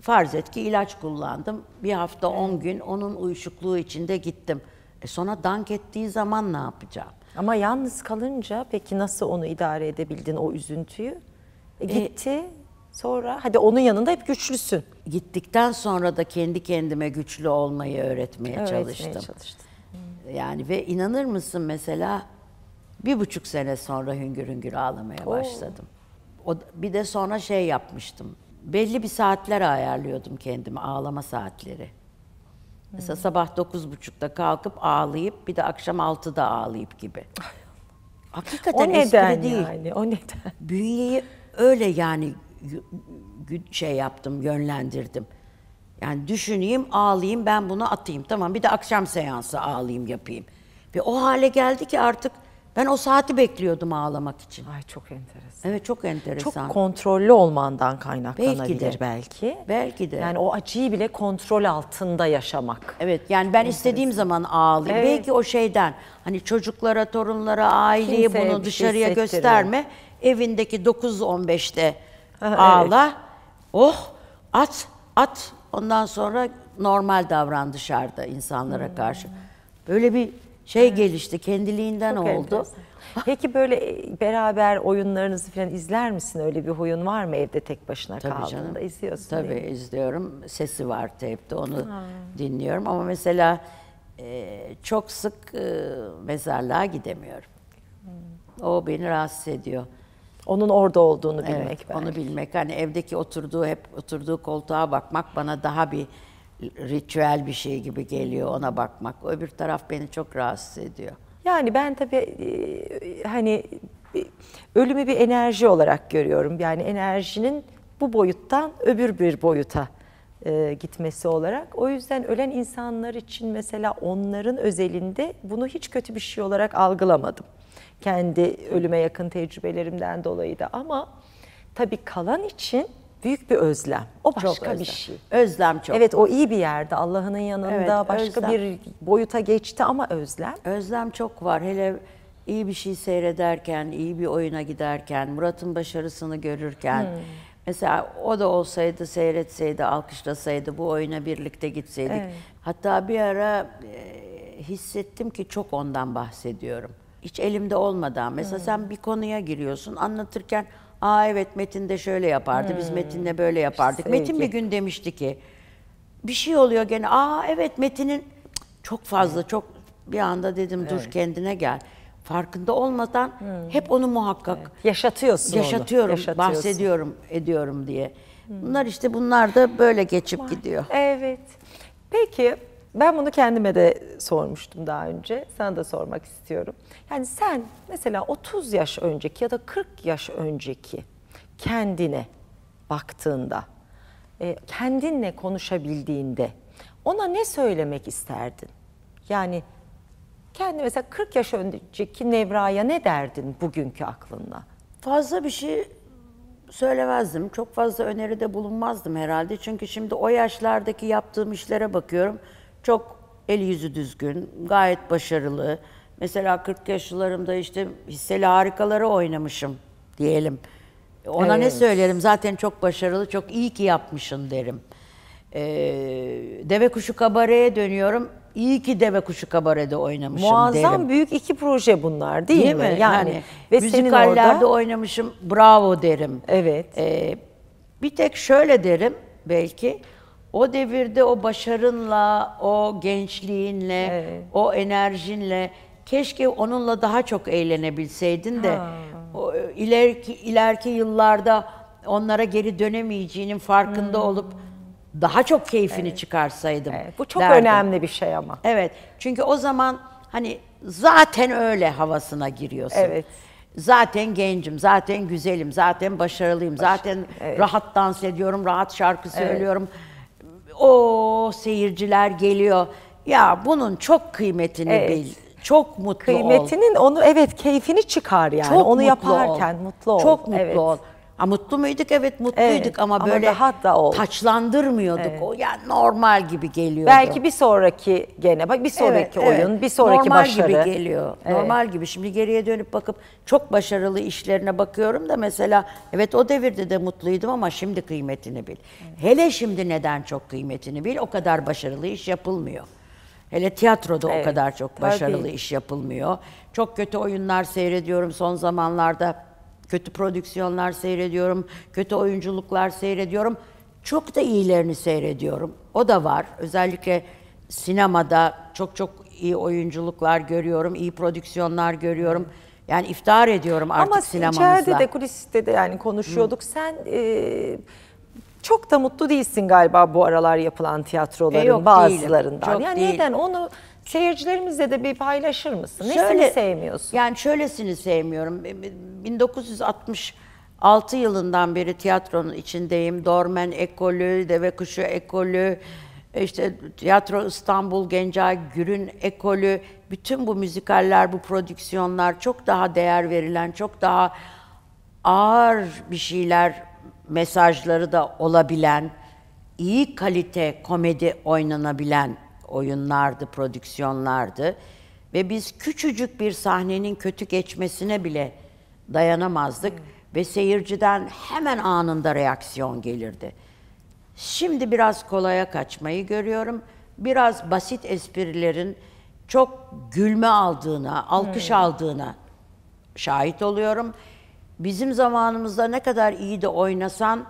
Speaker 2: Farz et ki ilaç kullandım. Bir hafta, evet. on gün onun uyuşukluğu içinde gittim. E sonra dank ettiği zaman ne yapacağım? Ama
Speaker 1: yalnız kalınca peki nasıl onu idare edebildin o üzüntüyü? E, e gitti. E, sonra hadi onun yanında hep güçlüsün. Gittikten sonra da kendi kendime güçlü
Speaker 2: olmayı öğretmeye, öğretmeye çalıştım. E, yani ve inanır mısın mesela bir buçuk sene sonra hüngür hüngür ağlamaya başladım. O, bir de sonra şey yapmıştım. Belli bir saatler ayarlıyordum kendimi ağlama saatleri. Mesela sabah dokuz buçukta kalkıp ağlayıp bir de akşam altıda ağlayıp gibi. Hakikaten o neden değil. yani? O neden? Büyüyeyi öyle yani şey yaptım, yönlendirdim. Yani düşüneyim, ağlayayım, ben bunu atayım. Tamam bir de akşam seansı ağlayayım yapayım. Ve o hale geldi ki artık
Speaker 1: ben o saati bekliyordum ağlamak için. Ay çok enteresan. Evet çok enteresan. Çok kontrollü olmandan kaynaklanabilir belki. De. Belki Belki de. Yani o acıyı bile kontrol altında yaşamak.
Speaker 2: Evet yani ben enteresan. istediğim zaman ağlayayım. Evet. Belki o şeyden hani çocuklara, torunlara, aileye Kimseye bunu şey dışarıya şey gösterme. Evindeki 9-15'te [LAUGHS] ağla. Evet. Oh at at ondan sonra normal davran
Speaker 1: dışarıda insanlara hmm. karşı. Böyle bir şey evet. gelişti kendiliğinden Çok oldu. Enteresan. Peki böyle e, beraber oyunlarınızı falan izler misin? Öyle bir huyun var mı evde tek başına Tabii kaldığında? Canım. izliyorsun. Tabii değil mi? izliyorum. Sesi var tepte onu ha. dinliyorum.
Speaker 2: Ama mesela e, çok sık e, mezarlığa gidemiyorum. Hmm. O beni rahatsız ediyor. Onun orada olduğunu bilmek evet, belki. Onu bilmek. Hani evdeki oturduğu hep oturduğu koltuğa bakmak bana daha bir ritüel bir şey gibi geliyor ona bakmak. Öbür taraf beni çok rahatsız ediyor.
Speaker 1: Yani ben tabii e, hani e, ölümü bir enerji olarak görüyorum. Yani enerjinin bu boyuttan öbür bir boyuta e, gitmesi olarak. O yüzden ölen insanlar için mesela onların özelinde bunu hiç kötü bir şey olarak algılamadım. Kendi ölüme yakın tecrübelerimden dolayı da ama tabii kalan için büyük bir özlem. O başka çok özlem. bir şey. Özlem çok. Evet o iyi bir yerde Allah'ının yanında evet, başka özlem. bir boyuta geçti ama özlem. Özlem çok var. Hele iyi
Speaker 2: bir şey seyrederken, iyi bir oyuna giderken, Murat'ın başarısını görürken. Hmm. Mesela o da olsaydı, seyretseydi, alkışlasaydı, bu oyuna birlikte gitseydik. Evet. Hatta bir ara e, hissettim ki çok ondan bahsediyorum. Hiç elimde olmadan. Mesela hmm. sen bir konuya giriyorsun, anlatırken Aa evet Metin de şöyle yapardı. Hmm. Biz Metin'le böyle yapardık. Sevgi. Metin bir gün demişti ki bir şey oluyor gene. Aa evet Metin'in çok fazla hmm. çok bir anda dedim dur evet. kendine gel. Farkında
Speaker 1: olmadan hmm. hep onu muhakkak evet. yaşatıyorsun. Yaşatıyorum, Yaşatıyorsun. bahsediyorum, ediyorum diye. Hmm. Bunlar işte bunlar da böyle geçip gidiyor. Evet. Peki ben bunu kendime de sormuştum daha önce. Sana da sormak istiyorum. Yani sen mesela 30 yaş önceki ya da 40 yaş önceki kendine baktığında, e, kendinle konuşabildiğinde ona ne söylemek isterdin? Yani kendi mesela 40 yaş önceki Nevra'ya ne derdin bugünkü aklınla?
Speaker 2: Fazla bir şey söylemezdim. Çok fazla öneride bulunmazdım herhalde. Çünkü şimdi o yaşlardaki yaptığım işlere bakıyorum. Çok el yüzü düzgün, gayet başarılı. Mesela 40 yaşlarımda işte hisseli harikaları oynamışım diyelim. Ona evet. ne söylerim? Zaten çok başarılı, çok iyi ki yapmışın derim. Ee, deve kuşu kabareye dönüyorum. İyi ki deve kuşu kabarede oynamışım Muazzam derim. büyük iki proje bunlar değil, değil mi? mi? Yani, yani ve müzikallerde orada... oynamışım. Bravo derim. Evet. Ee, bir tek şöyle derim belki o devirde o başarınla, o gençliğinle, evet. o enerjinle keşke onunla daha çok eğlenebilseydin de ha. o, e, ileriki ileriki yıllarda onlara geri dönemeyeceğinin farkında hmm. olup daha çok keyfini evet. çıkarsaydım. Evet. Bu çok derdim. önemli bir şey ama. Evet. Çünkü o zaman hani zaten öyle havasına giriyorsun. Evet. Zaten gencim, zaten güzelim, zaten başarılıyım, Baş zaten evet. rahat dans ediyorum, rahat şarkı söylüyorum. Evet o seyirciler geliyor. Ya bunun çok kıymetini evet. bil. Çok mutlu Kıymetinin
Speaker 1: ol. onu evet
Speaker 2: keyfini çıkar yani. Çok onu mutlu yaparken ol. mutlu ol. Çok mutlu evet. ol. A mutlu muyduk? Evet mutluyduk evet, ama, böyle rahat da oldu. taçlandırmıyorduk. Evet. O yani normal gibi geliyordu. Belki bir sonraki gene bak bir sonraki evet, oyun, evet. bir sonraki normal başarı. Normal gibi geliyor. Evet. Normal gibi. Şimdi geriye dönüp bakıp çok başarılı işlerine bakıyorum da mesela evet o devirde de mutluydum ama şimdi kıymetini bil. Evet. Hele şimdi neden çok kıymetini bil? O kadar başarılı iş yapılmıyor. Hele tiyatroda evet, o kadar çok başarılı tabii. iş yapılmıyor. Çok kötü oyunlar seyrediyorum son zamanlarda kötü prodüksiyonlar seyrediyorum, kötü oyunculuklar seyrediyorum. Çok da iyilerini seyrediyorum. O da var. Özellikle sinemada çok çok iyi oyunculuklar görüyorum, iyi prodüksiyonlar görüyorum.
Speaker 1: Yani iftihar ediyorum artık Ama sinemamızla. Ama içeride de kuliste de yani konuşuyorduk. Hı. Sen e, çok da mutlu değilsin galiba bu aralar yapılan tiyatroların e yok, bazılarından. Çok yani değil. neden onu Seyircilerimizle de bir paylaşır mısın? Şöyle, Nesini sevmiyorsun? Yani şöylesini
Speaker 2: sevmiyorum. 1966 yılından beri tiyatronun içindeyim. Dormen ekolü, Deve Kuşu ekolü, işte Tiyatro İstanbul Gencay Gür'ün ekolü, bütün bu müzikaller, bu prodüksiyonlar çok daha değer verilen, çok daha ağır bir şeyler, mesajları da olabilen, iyi kalite komedi oynanabilen oyunlardı, prodüksiyonlardı. Ve biz küçücük bir sahnenin kötü geçmesine bile dayanamazdık. Hmm. Ve seyirciden hemen anında reaksiyon gelirdi. Şimdi biraz kolaya kaçmayı görüyorum. Biraz basit esprilerin çok gülme aldığına, alkış hmm. aldığına şahit oluyorum. Bizim zamanımızda ne kadar iyi de oynasan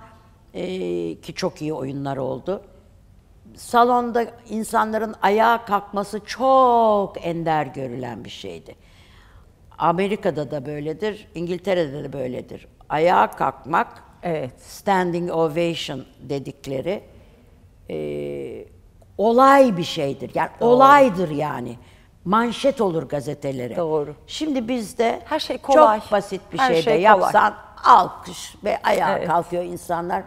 Speaker 2: e, ki çok iyi oyunlar oldu salonda insanların ayağa kalkması çok ender görülen bir şeydi. Amerika'da da böyledir, İngiltere'de de böyledir. Ayağa kalkmak, evet. standing ovation dedikleri e, olay bir şeydir. Yani Doğru. olaydır yani. Manşet olur gazetelere. Doğru. Şimdi bizde
Speaker 1: her şey kolay. Çok
Speaker 2: basit bir şeyde şey kolay. yapsan alkış ve ayağa evet. kalkıyor insanlar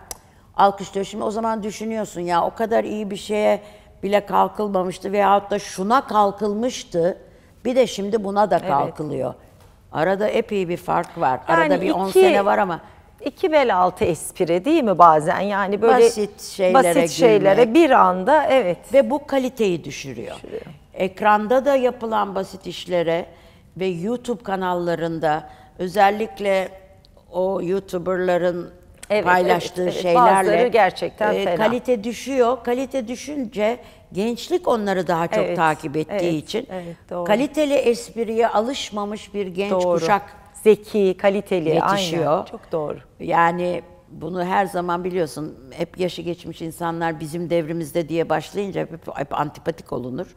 Speaker 2: alkışlıyor. Şimdi o zaman düşünüyorsun ya o kadar iyi bir şeye bile kalkılmamıştı veyahut da şuna kalkılmıştı. Bir de şimdi buna da kalkılıyor. Evet. Arada epey bir fark var.
Speaker 1: Yani Arada bir 10 sene var ama iki bel altı espri değil mi bazen? Yani böyle basit şeylere, basit şeylere
Speaker 2: bir anda evet. Ve bu kaliteyi düşürüyor. düşürüyor. Ekranda da yapılan basit işlere ve YouTube kanallarında özellikle o YouTuber'ların evet, paylaştığı evet, şeylerle gerçekten e, fena. kalite düşüyor. Kalite düşünce gençlik onları daha çok evet, takip ettiği evet, için evet,
Speaker 1: doğru. kaliteli
Speaker 2: espriye alışmamış bir genç doğru. kuşak zeki, kaliteli yetişiyor. Aynen, çok doğru. Yani bunu her zaman biliyorsun hep yaşı geçmiş insanlar bizim devrimizde diye başlayınca hep, hep antipatik olunur.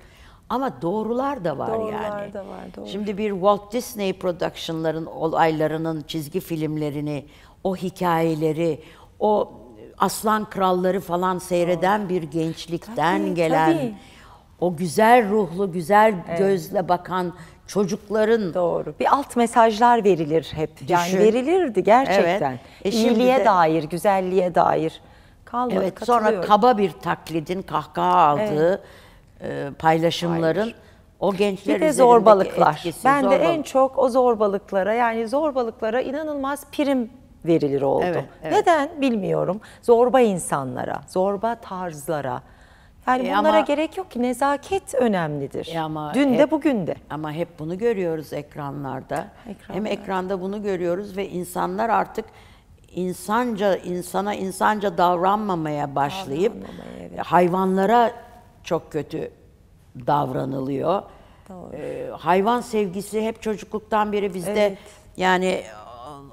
Speaker 2: Ama doğrular da var doğrular yani. Da var, doğru. Şimdi bir Walt Disney Production'ların olaylarının çizgi filmlerini o hikayeleri, o aslan kralları falan seyreden bir gençlikten tabii, gelen tabii. o güzel ruhlu, güzel evet. gözle bakan çocukların doğru bir alt
Speaker 1: mesajlar verilir hep. Düşün. Yani verilirdi gerçekten. Evet. E İyiliğe de... dair, güzelliğe dair. Kalmadı, evet, sonra kaba bir taklidin kahkaha aldığı evet.
Speaker 2: e, paylaşımların Hayır. O gençler bir de zorbalıklar. Etkisi, ben zorbalık. de en
Speaker 1: çok o zorbalıklara yani zorbalıklara inanılmaz prim verilir oldu. Evet, evet. Neden bilmiyorum. Zorba insanlara, zorba tarzlara. Yani e bunlara ama, gerek yok ki nezaket önemlidir. E ama Dün hep, de bugün de. Ama hep bunu görüyoruz ekranlarda.
Speaker 2: ekranlarda. Hem ekranda bunu görüyoruz ve insanlar artık insanca insana insanca davranmamaya başlayıp davranmamaya, evet. hayvanlara çok kötü davranılıyor. Doğru. Ee, hayvan sevgisi hep çocukluktan beri bizde evet. yani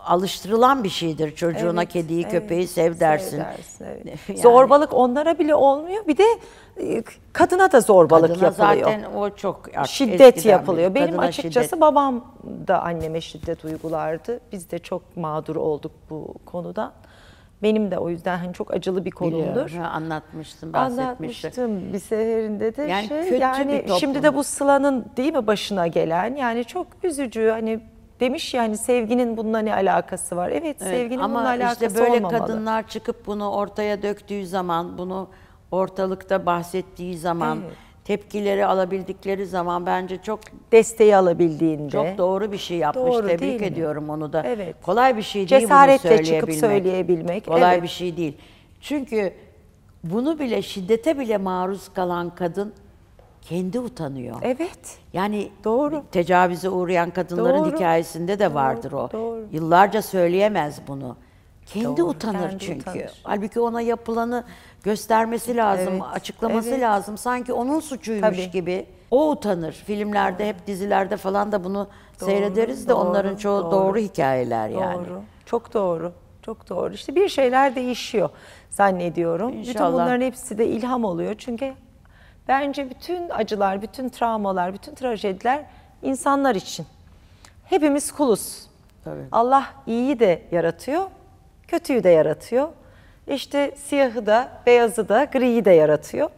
Speaker 2: alıştırılan bir şeydir. Çocuğuna evet, kediyi, evet, köpeği sev dersin. Sev dersin
Speaker 1: evet. [LAUGHS] yani, zorbalık onlara bile olmuyor. Bir de e, kadına da zorbalık kadına yapılıyor. Zaten o çok şiddet yapılıyor. Benim açıkçası şiddet. babam da anneme şiddet uygulardı. Biz de çok mağdur olduk bu konuda. Benim de o yüzden hani çok acılı bir konumdur. Biliyorum, anlatmıştım, bahsetmiştim. Anlatmıştım bir seherinde de yani şey. Kötü yani bir şimdi de bu Sıla'nın değil mi başına gelen yani çok üzücü hani Demiş yani sevginin bununla ne alakası var? Evet, evet sevginin ama bununla alakası işte böyle olmamalı. kadınlar çıkıp
Speaker 2: bunu ortaya döktüğü zaman, bunu ortalıkta bahsettiği zaman, evet. tepkileri alabildikleri zaman bence çok
Speaker 1: desteği alabildiğinde çok
Speaker 2: doğru bir şey yapmış. Doğru, Tebrik ediyorum onu da. Evet. Kolay bir şey değil Cesaretle bunu söyleyebilmek. çıkıp söyleyebilmek. Kolay evet. bir şey değil. Çünkü bunu bile şiddete bile maruz kalan kadın kendi utanıyor. Evet. Yani doğru. Tecavüze uğrayan kadınların doğru. hikayesinde de vardır doğru, o. Doğru. Yıllarca söyleyemez bunu. Kendi doğru, utanır kendi çünkü. Utanır. Halbuki ona yapılanı göstermesi lazım, evet, açıklaması evet. lazım. Sanki onun suçuymuş Tabii. gibi. O utanır. Filmlerde doğru. hep dizilerde falan da bunu doğru, seyrederiz de doğru, onların çoğu doğru, doğru
Speaker 1: hikayeler yani. Doğru. Çok doğru. Çok doğru. İşte bir şeyler değişiyor zannediyorum. İnşallah. Bütün bunların hepsi de ilham oluyor. Çünkü Bence bütün acılar, bütün travmalar, bütün trajediler insanlar için. Hepimiz kuluz. Tabii. Allah iyiyi de yaratıyor, kötüyü de yaratıyor. İşte siyahı da, beyazı da, griyi de yaratıyor.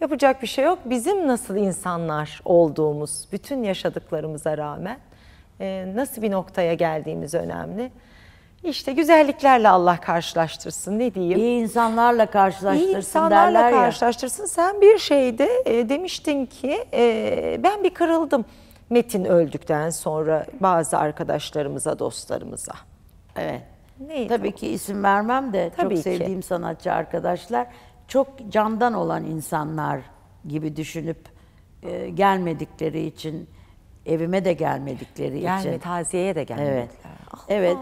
Speaker 1: Yapacak bir şey yok. Bizim nasıl insanlar olduğumuz, bütün yaşadıklarımıza rağmen e, nasıl bir noktaya geldiğimiz önemli. İşte güzelliklerle Allah karşılaştırsın ne diyeyim. İyi insanlarla karşılaştırsın İyi insanlarla derler karşılaştırsın. Ya. Sen bir şeyde e, demiştin ki e, ben bir kırıldım Metin öldükten sonra bazı arkadaşlarımıza, dostlarımıza. Evet.
Speaker 2: Neydi Tabii o? ki isim vermem de Tabii çok sevdiğim ki. sanatçı arkadaşlar çok candan olan insanlar gibi düşünüp e, gelmedikleri için evime de gelmedikleri Gelme, için. Gelme taziyeye de gelmedi. Evet. Ah, evet.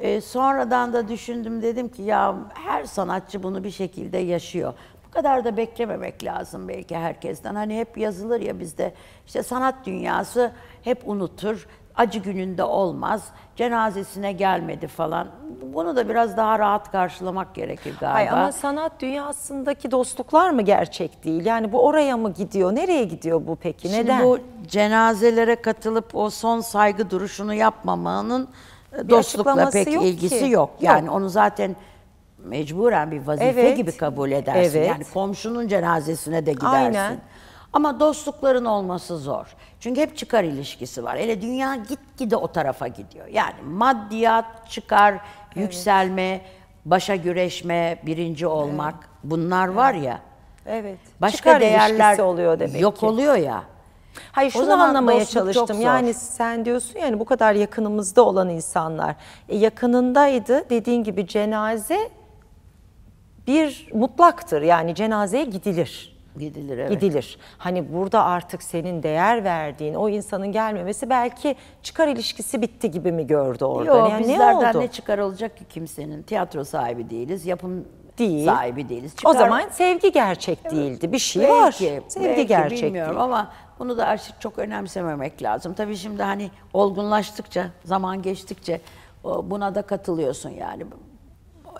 Speaker 2: E, sonradan da düşündüm dedim ki ya her sanatçı bunu bir şekilde yaşıyor. Bu kadar da beklememek lazım belki herkesten. Hani hep yazılır ya bizde işte sanat dünyası hep unutur. Acı gününde olmaz, cenazesine gelmedi falan. Bunu da biraz daha rahat karşılamak gerekir galiba. Hayır, ama
Speaker 1: sanat dünyasındaki dostluklar mı gerçek değil? Yani bu oraya mı gidiyor? Nereye gidiyor bu peki? Şimdi Neden? bu cenazelere katılıp o son saygı duruşunu yapmamanın
Speaker 2: e, dostlukla pek yok ilgisi ki. yok. Yani yok. onu zaten mecburen bir vazife evet. gibi kabul edersin. Evet. Yani komşunun cenazesine de gidersin. Aynen. Ama dostlukların olması zor. Çünkü hep çıkar ilişkisi var. ele dünya gitgide o tarafa gidiyor. Yani maddiyat, çıkar, evet. yükselme, başa güreşme, birinci olmak evet. bunlar evet. var ya.
Speaker 1: Evet. Başka çıkar değerler oluyor demek yok ki. oluyor ya. Hayır şunu anlamaya çalıştım. Yani sen diyorsun yani bu kadar yakınımızda olan insanlar. E, yakınındaydı dediğin gibi cenaze bir mutlaktır. Yani cenazeye gidilir. Gidilir evet. Gidilir. Hani burada artık senin değer verdiğin o insanın gelmemesi belki çıkar ilişkisi bitti gibi mi gördü orada? Yok yani bizlerden ne, oldu? ne çıkar olacak ki
Speaker 2: kimsenin? Tiyatro sahibi değiliz. Yapım
Speaker 1: değil. sahibi değiliz. Çıkar... O zaman sevgi gerçek değildi. Bir şey belki, var. Sevgi belki gerçek bilmiyorum değil.
Speaker 2: ama bunu da artık çok önemsememek lazım. Tabii şimdi hani olgunlaştıkça, zaman geçtikçe buna da katılıyorsun yani.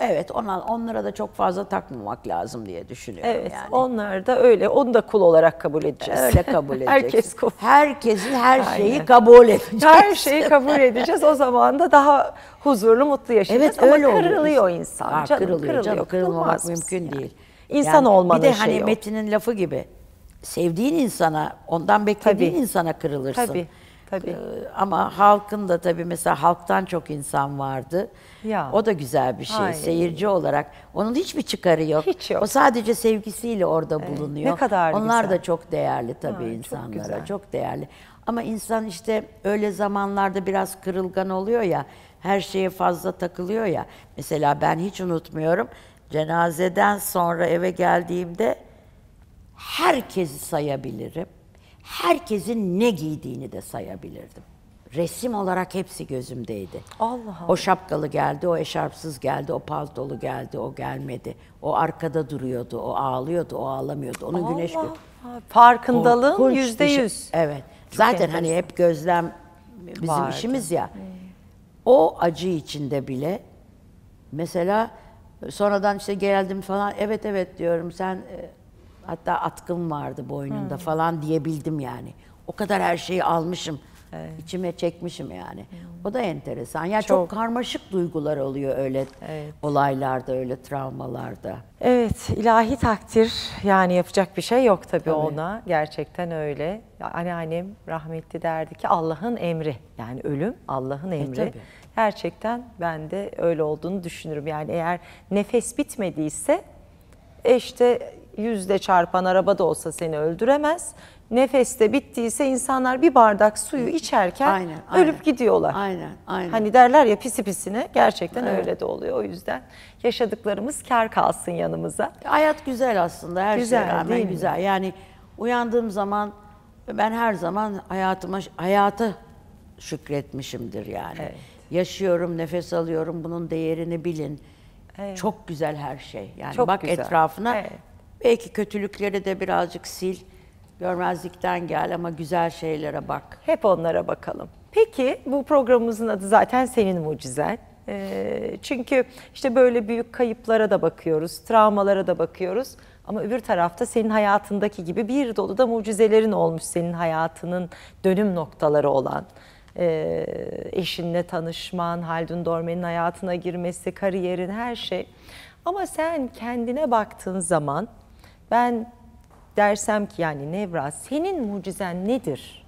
Speaker 2: Evet ona, onlara da çok
Speaker 1: fazla takmamak lazım diye düşünüyorum evet, yani. onlar da öyle. Onu da kul olarak kabul edeceğiz. Öyle kabul [LAUGHS] edeceğiz. Herkes kul. Herkesin her şeyi Aynen. kabul edeceğiz. Her şeyi kabul edeceğiz. O zaman da daha huzurlu, mutlu yaşayacağız. Evet Ama öyle kırılıyor olur. insan. Aa, canım, kırılıyor, kırılıyor. Canım, kırılmamak mümkün yani.
Speaker 2: değil. İnsan yani, olmanın şeyi Bir de hani şeyi Metin'in lafı gibi sevdiğin insana, ondan beklediğin tabii. insana kırılırsın. Tabii. Tabii. Ee, ama halkın da tabii mesela halktan çok insan vardı. Ya. O da güzel bir şey Aynen. seyirci olarak. Onun hiçbir çıkarı yok. Hiç yok. O sadece sevgisiyle orada evet. bulunuyor. Ne kadar Onlar güzel. da çok değerli tabii ha, insanlara. Çok, güzel. çok değerli. Ama insan işte öyle zamanlarda biraz kırılgan oluyor ya. Her şeye fazla takılıyor ya. Mesela ben hiç unutmuyorum. Cenazeden sonra eve geldiğimde herkesi sayabilirim. Herkesin ne giydiğini de sayabilirdim. Resim olarak hepsi gözümdeydi. Allah Allah. O şapkalı geldi, o eşarpsız geldi, o paltolu geldi, o gelmedi. O arkada duruyordu, o ağlıyordu, o ağlamıyordu. Onun Allah. güneş gö-
Speaker 1: Farkındalığın şey. yüzde yüz. Evet. Çok Zaten hani hep
Speaker 2: gözlem bizim Vardı. işimiz ya. O acı içinde bile mesela sonradan işte geldim falan evet evet diyorum sen e, Hatta atkım vardı boynunda hmm. falan diyebildim yani. O kadar her şeyi almışım. Evet. İçime çekmişim yani. Hmm. O da enteresan. Yani çok, çok karmaşık duygular oluyor öyle evet. olaylarda, öyle travmalarda.
Speaker 1: Evet, ilahi takdir yani yapacak bir şey yok tabii, tabii. ona. Gerçekten öyle. Anneannem rahmetli derdi ki Allah'ın emri. Yani ölüm Allah'ın e, emri. E, Gerçekten ben de öyle olduğunu düşünürüm. Yani eğer nefes bitmediyse e, işte yüzde çarpan araba da olsa seni öldüremez. Nefeste bittiyse insanlar bir bardak suyu içerken aynen, aynen. ölüp gidiyorlar. Aynen, aynen. Hani derler ya pisi pisine gerçekten evet. öyle de oluyor. O yüzden yaşadıklarımız kar kalsın yanımıza. Hayat güzel aslında her güzel, şeye rağmen değil güzel. Mi? Yani uyandığım zaman
Speaker 2: ben her zaman hayatıma hayata şükretmişimdir yani. Evet. Yaşıyorum, nefes alıyorum. Bunun değerini bilin. Evet. Çok güzel her şey. Yani Çok bak güzel. etrafına evet. Belki kötülükleri de birazcık sil. Görmezlikten gel ama güzel şeylere bak. Hep onlara bakalım.
Speaker 1: Peki bu programımızın adı zaten senin mucizen. Ee, çünkü işte böyle büyük kayıplara da bakıyoruz, travmalara da bakıyoruz. Ama öbür tarafta senin hayatındaki gibi bir dolu da mucizelerin olmuş senin hayatının dönüm noktaları olan. Ee, eşinle tanışman, Haldun Dorme'nin hayatına girmesi, kariyerin her şey. Ama sen kendine baktığın zaman ben dersem ki yani Nevra senin mucizen nedir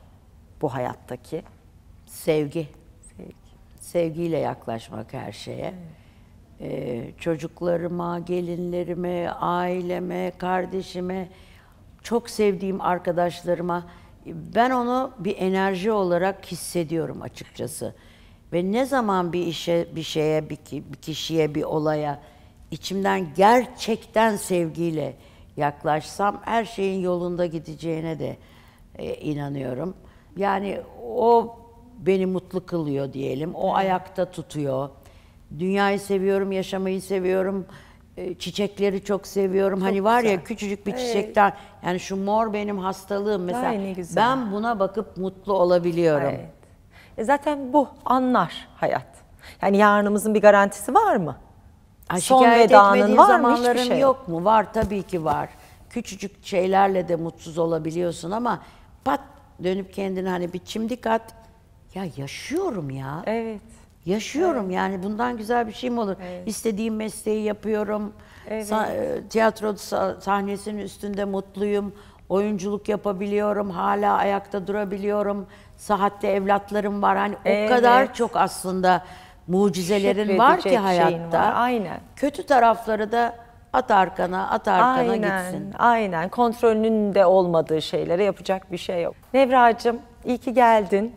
Speaker 1: bu hayattaki? Sevgi. Sevgi.
Speaker 2: Sevgiyle yaklaşmak her şeye. Evet. Ee, çocuklarıma, gelinlerime, aileme, kardeşime, çok sevdiğim arkadaşlarıma ben onu bir enerji olarak hissediyorum açıkçası. Ve ne zaman bir işe, bir şeye, bir, bir kişiye, bir olaya içimden gerçekten sevgiyle, yaklaşsam her şeyin yolunda gideceğine de e, inanıyorum. Yani o beni mutlu kılıyor diyelim. O ayakta tutuyor. Dünyayı seviyorum, yaşamayı seviyorum. E, çiçekleri çok seviyorum. Hani çok hani var güzel. ya küçücük bir çiçekten evet. yani şu mor benim hastalığım mesela. Ay,
Speaker 1: ben buna bakıp mutlu olabiliyorum. Evet. E zaten bu anlar hayat. Yani yarınımızın bir garantisi var mı? Ha, Son vedanın var mı? Hiçbir şey yok. yok
Speaker 2: mu? Var tabii ki var. Küçücük şeylerle de mutsuz olabiliyorsun ama pat dönüp kendine hani bir çimdik at. Ya yaşıyorum ya. Evet. Yaşıyorum evet. yani bundan güzel bir şey mi olur? Evet. İstediğim mesleği yapıyorum. Evet. Sa- e, tiyatro sahnesinin üstünde mutluyum. Oyunculuk yapabiliyorum. Hala ayakta durabiliyorum. Sahatte evlatlarım var. Hani evet. o kadar çok aslında
Speaker 1: mucizelerin var ki hayatta. Var. Aynen. Kötü tarafları da at arkana, at arkana aynen, gitsin. Aynen. Kontrolünün de olmadığı şeylere yapacak bir şey yok. Nevracığım, iyi ki geldin.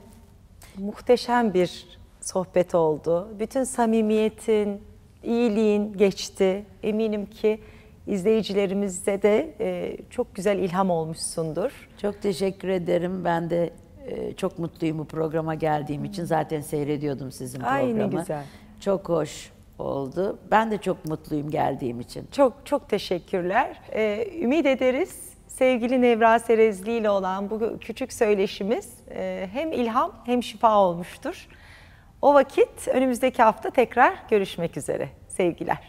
Speaker 1: Muhteşem bir sohbet oldu. Bütün samimiyetin, iyiliğin geçti. Eminim ki izleyicilerimize de e, çok güzel ilham olmuşsundur. Çok teşekkür
Speaker 2: ederim. Ben de ee, çok mutluyum bu programa geldiğim için. Zaten seyrediyordum sizin programı. Ay ne güzel.
Speaker 1: Çok hoş oldu. Ben de çok mutluyum geldiğim için. Çok çok teşekkürler. Ee, ümit ederiz sevgili Nevra Serezli ile olan bu küçük söyleşimiz e, hem ilham hem şifa olmuştur. O vakit önümüzdeki hafta tekrar görüşmek üzere. Sevgiler.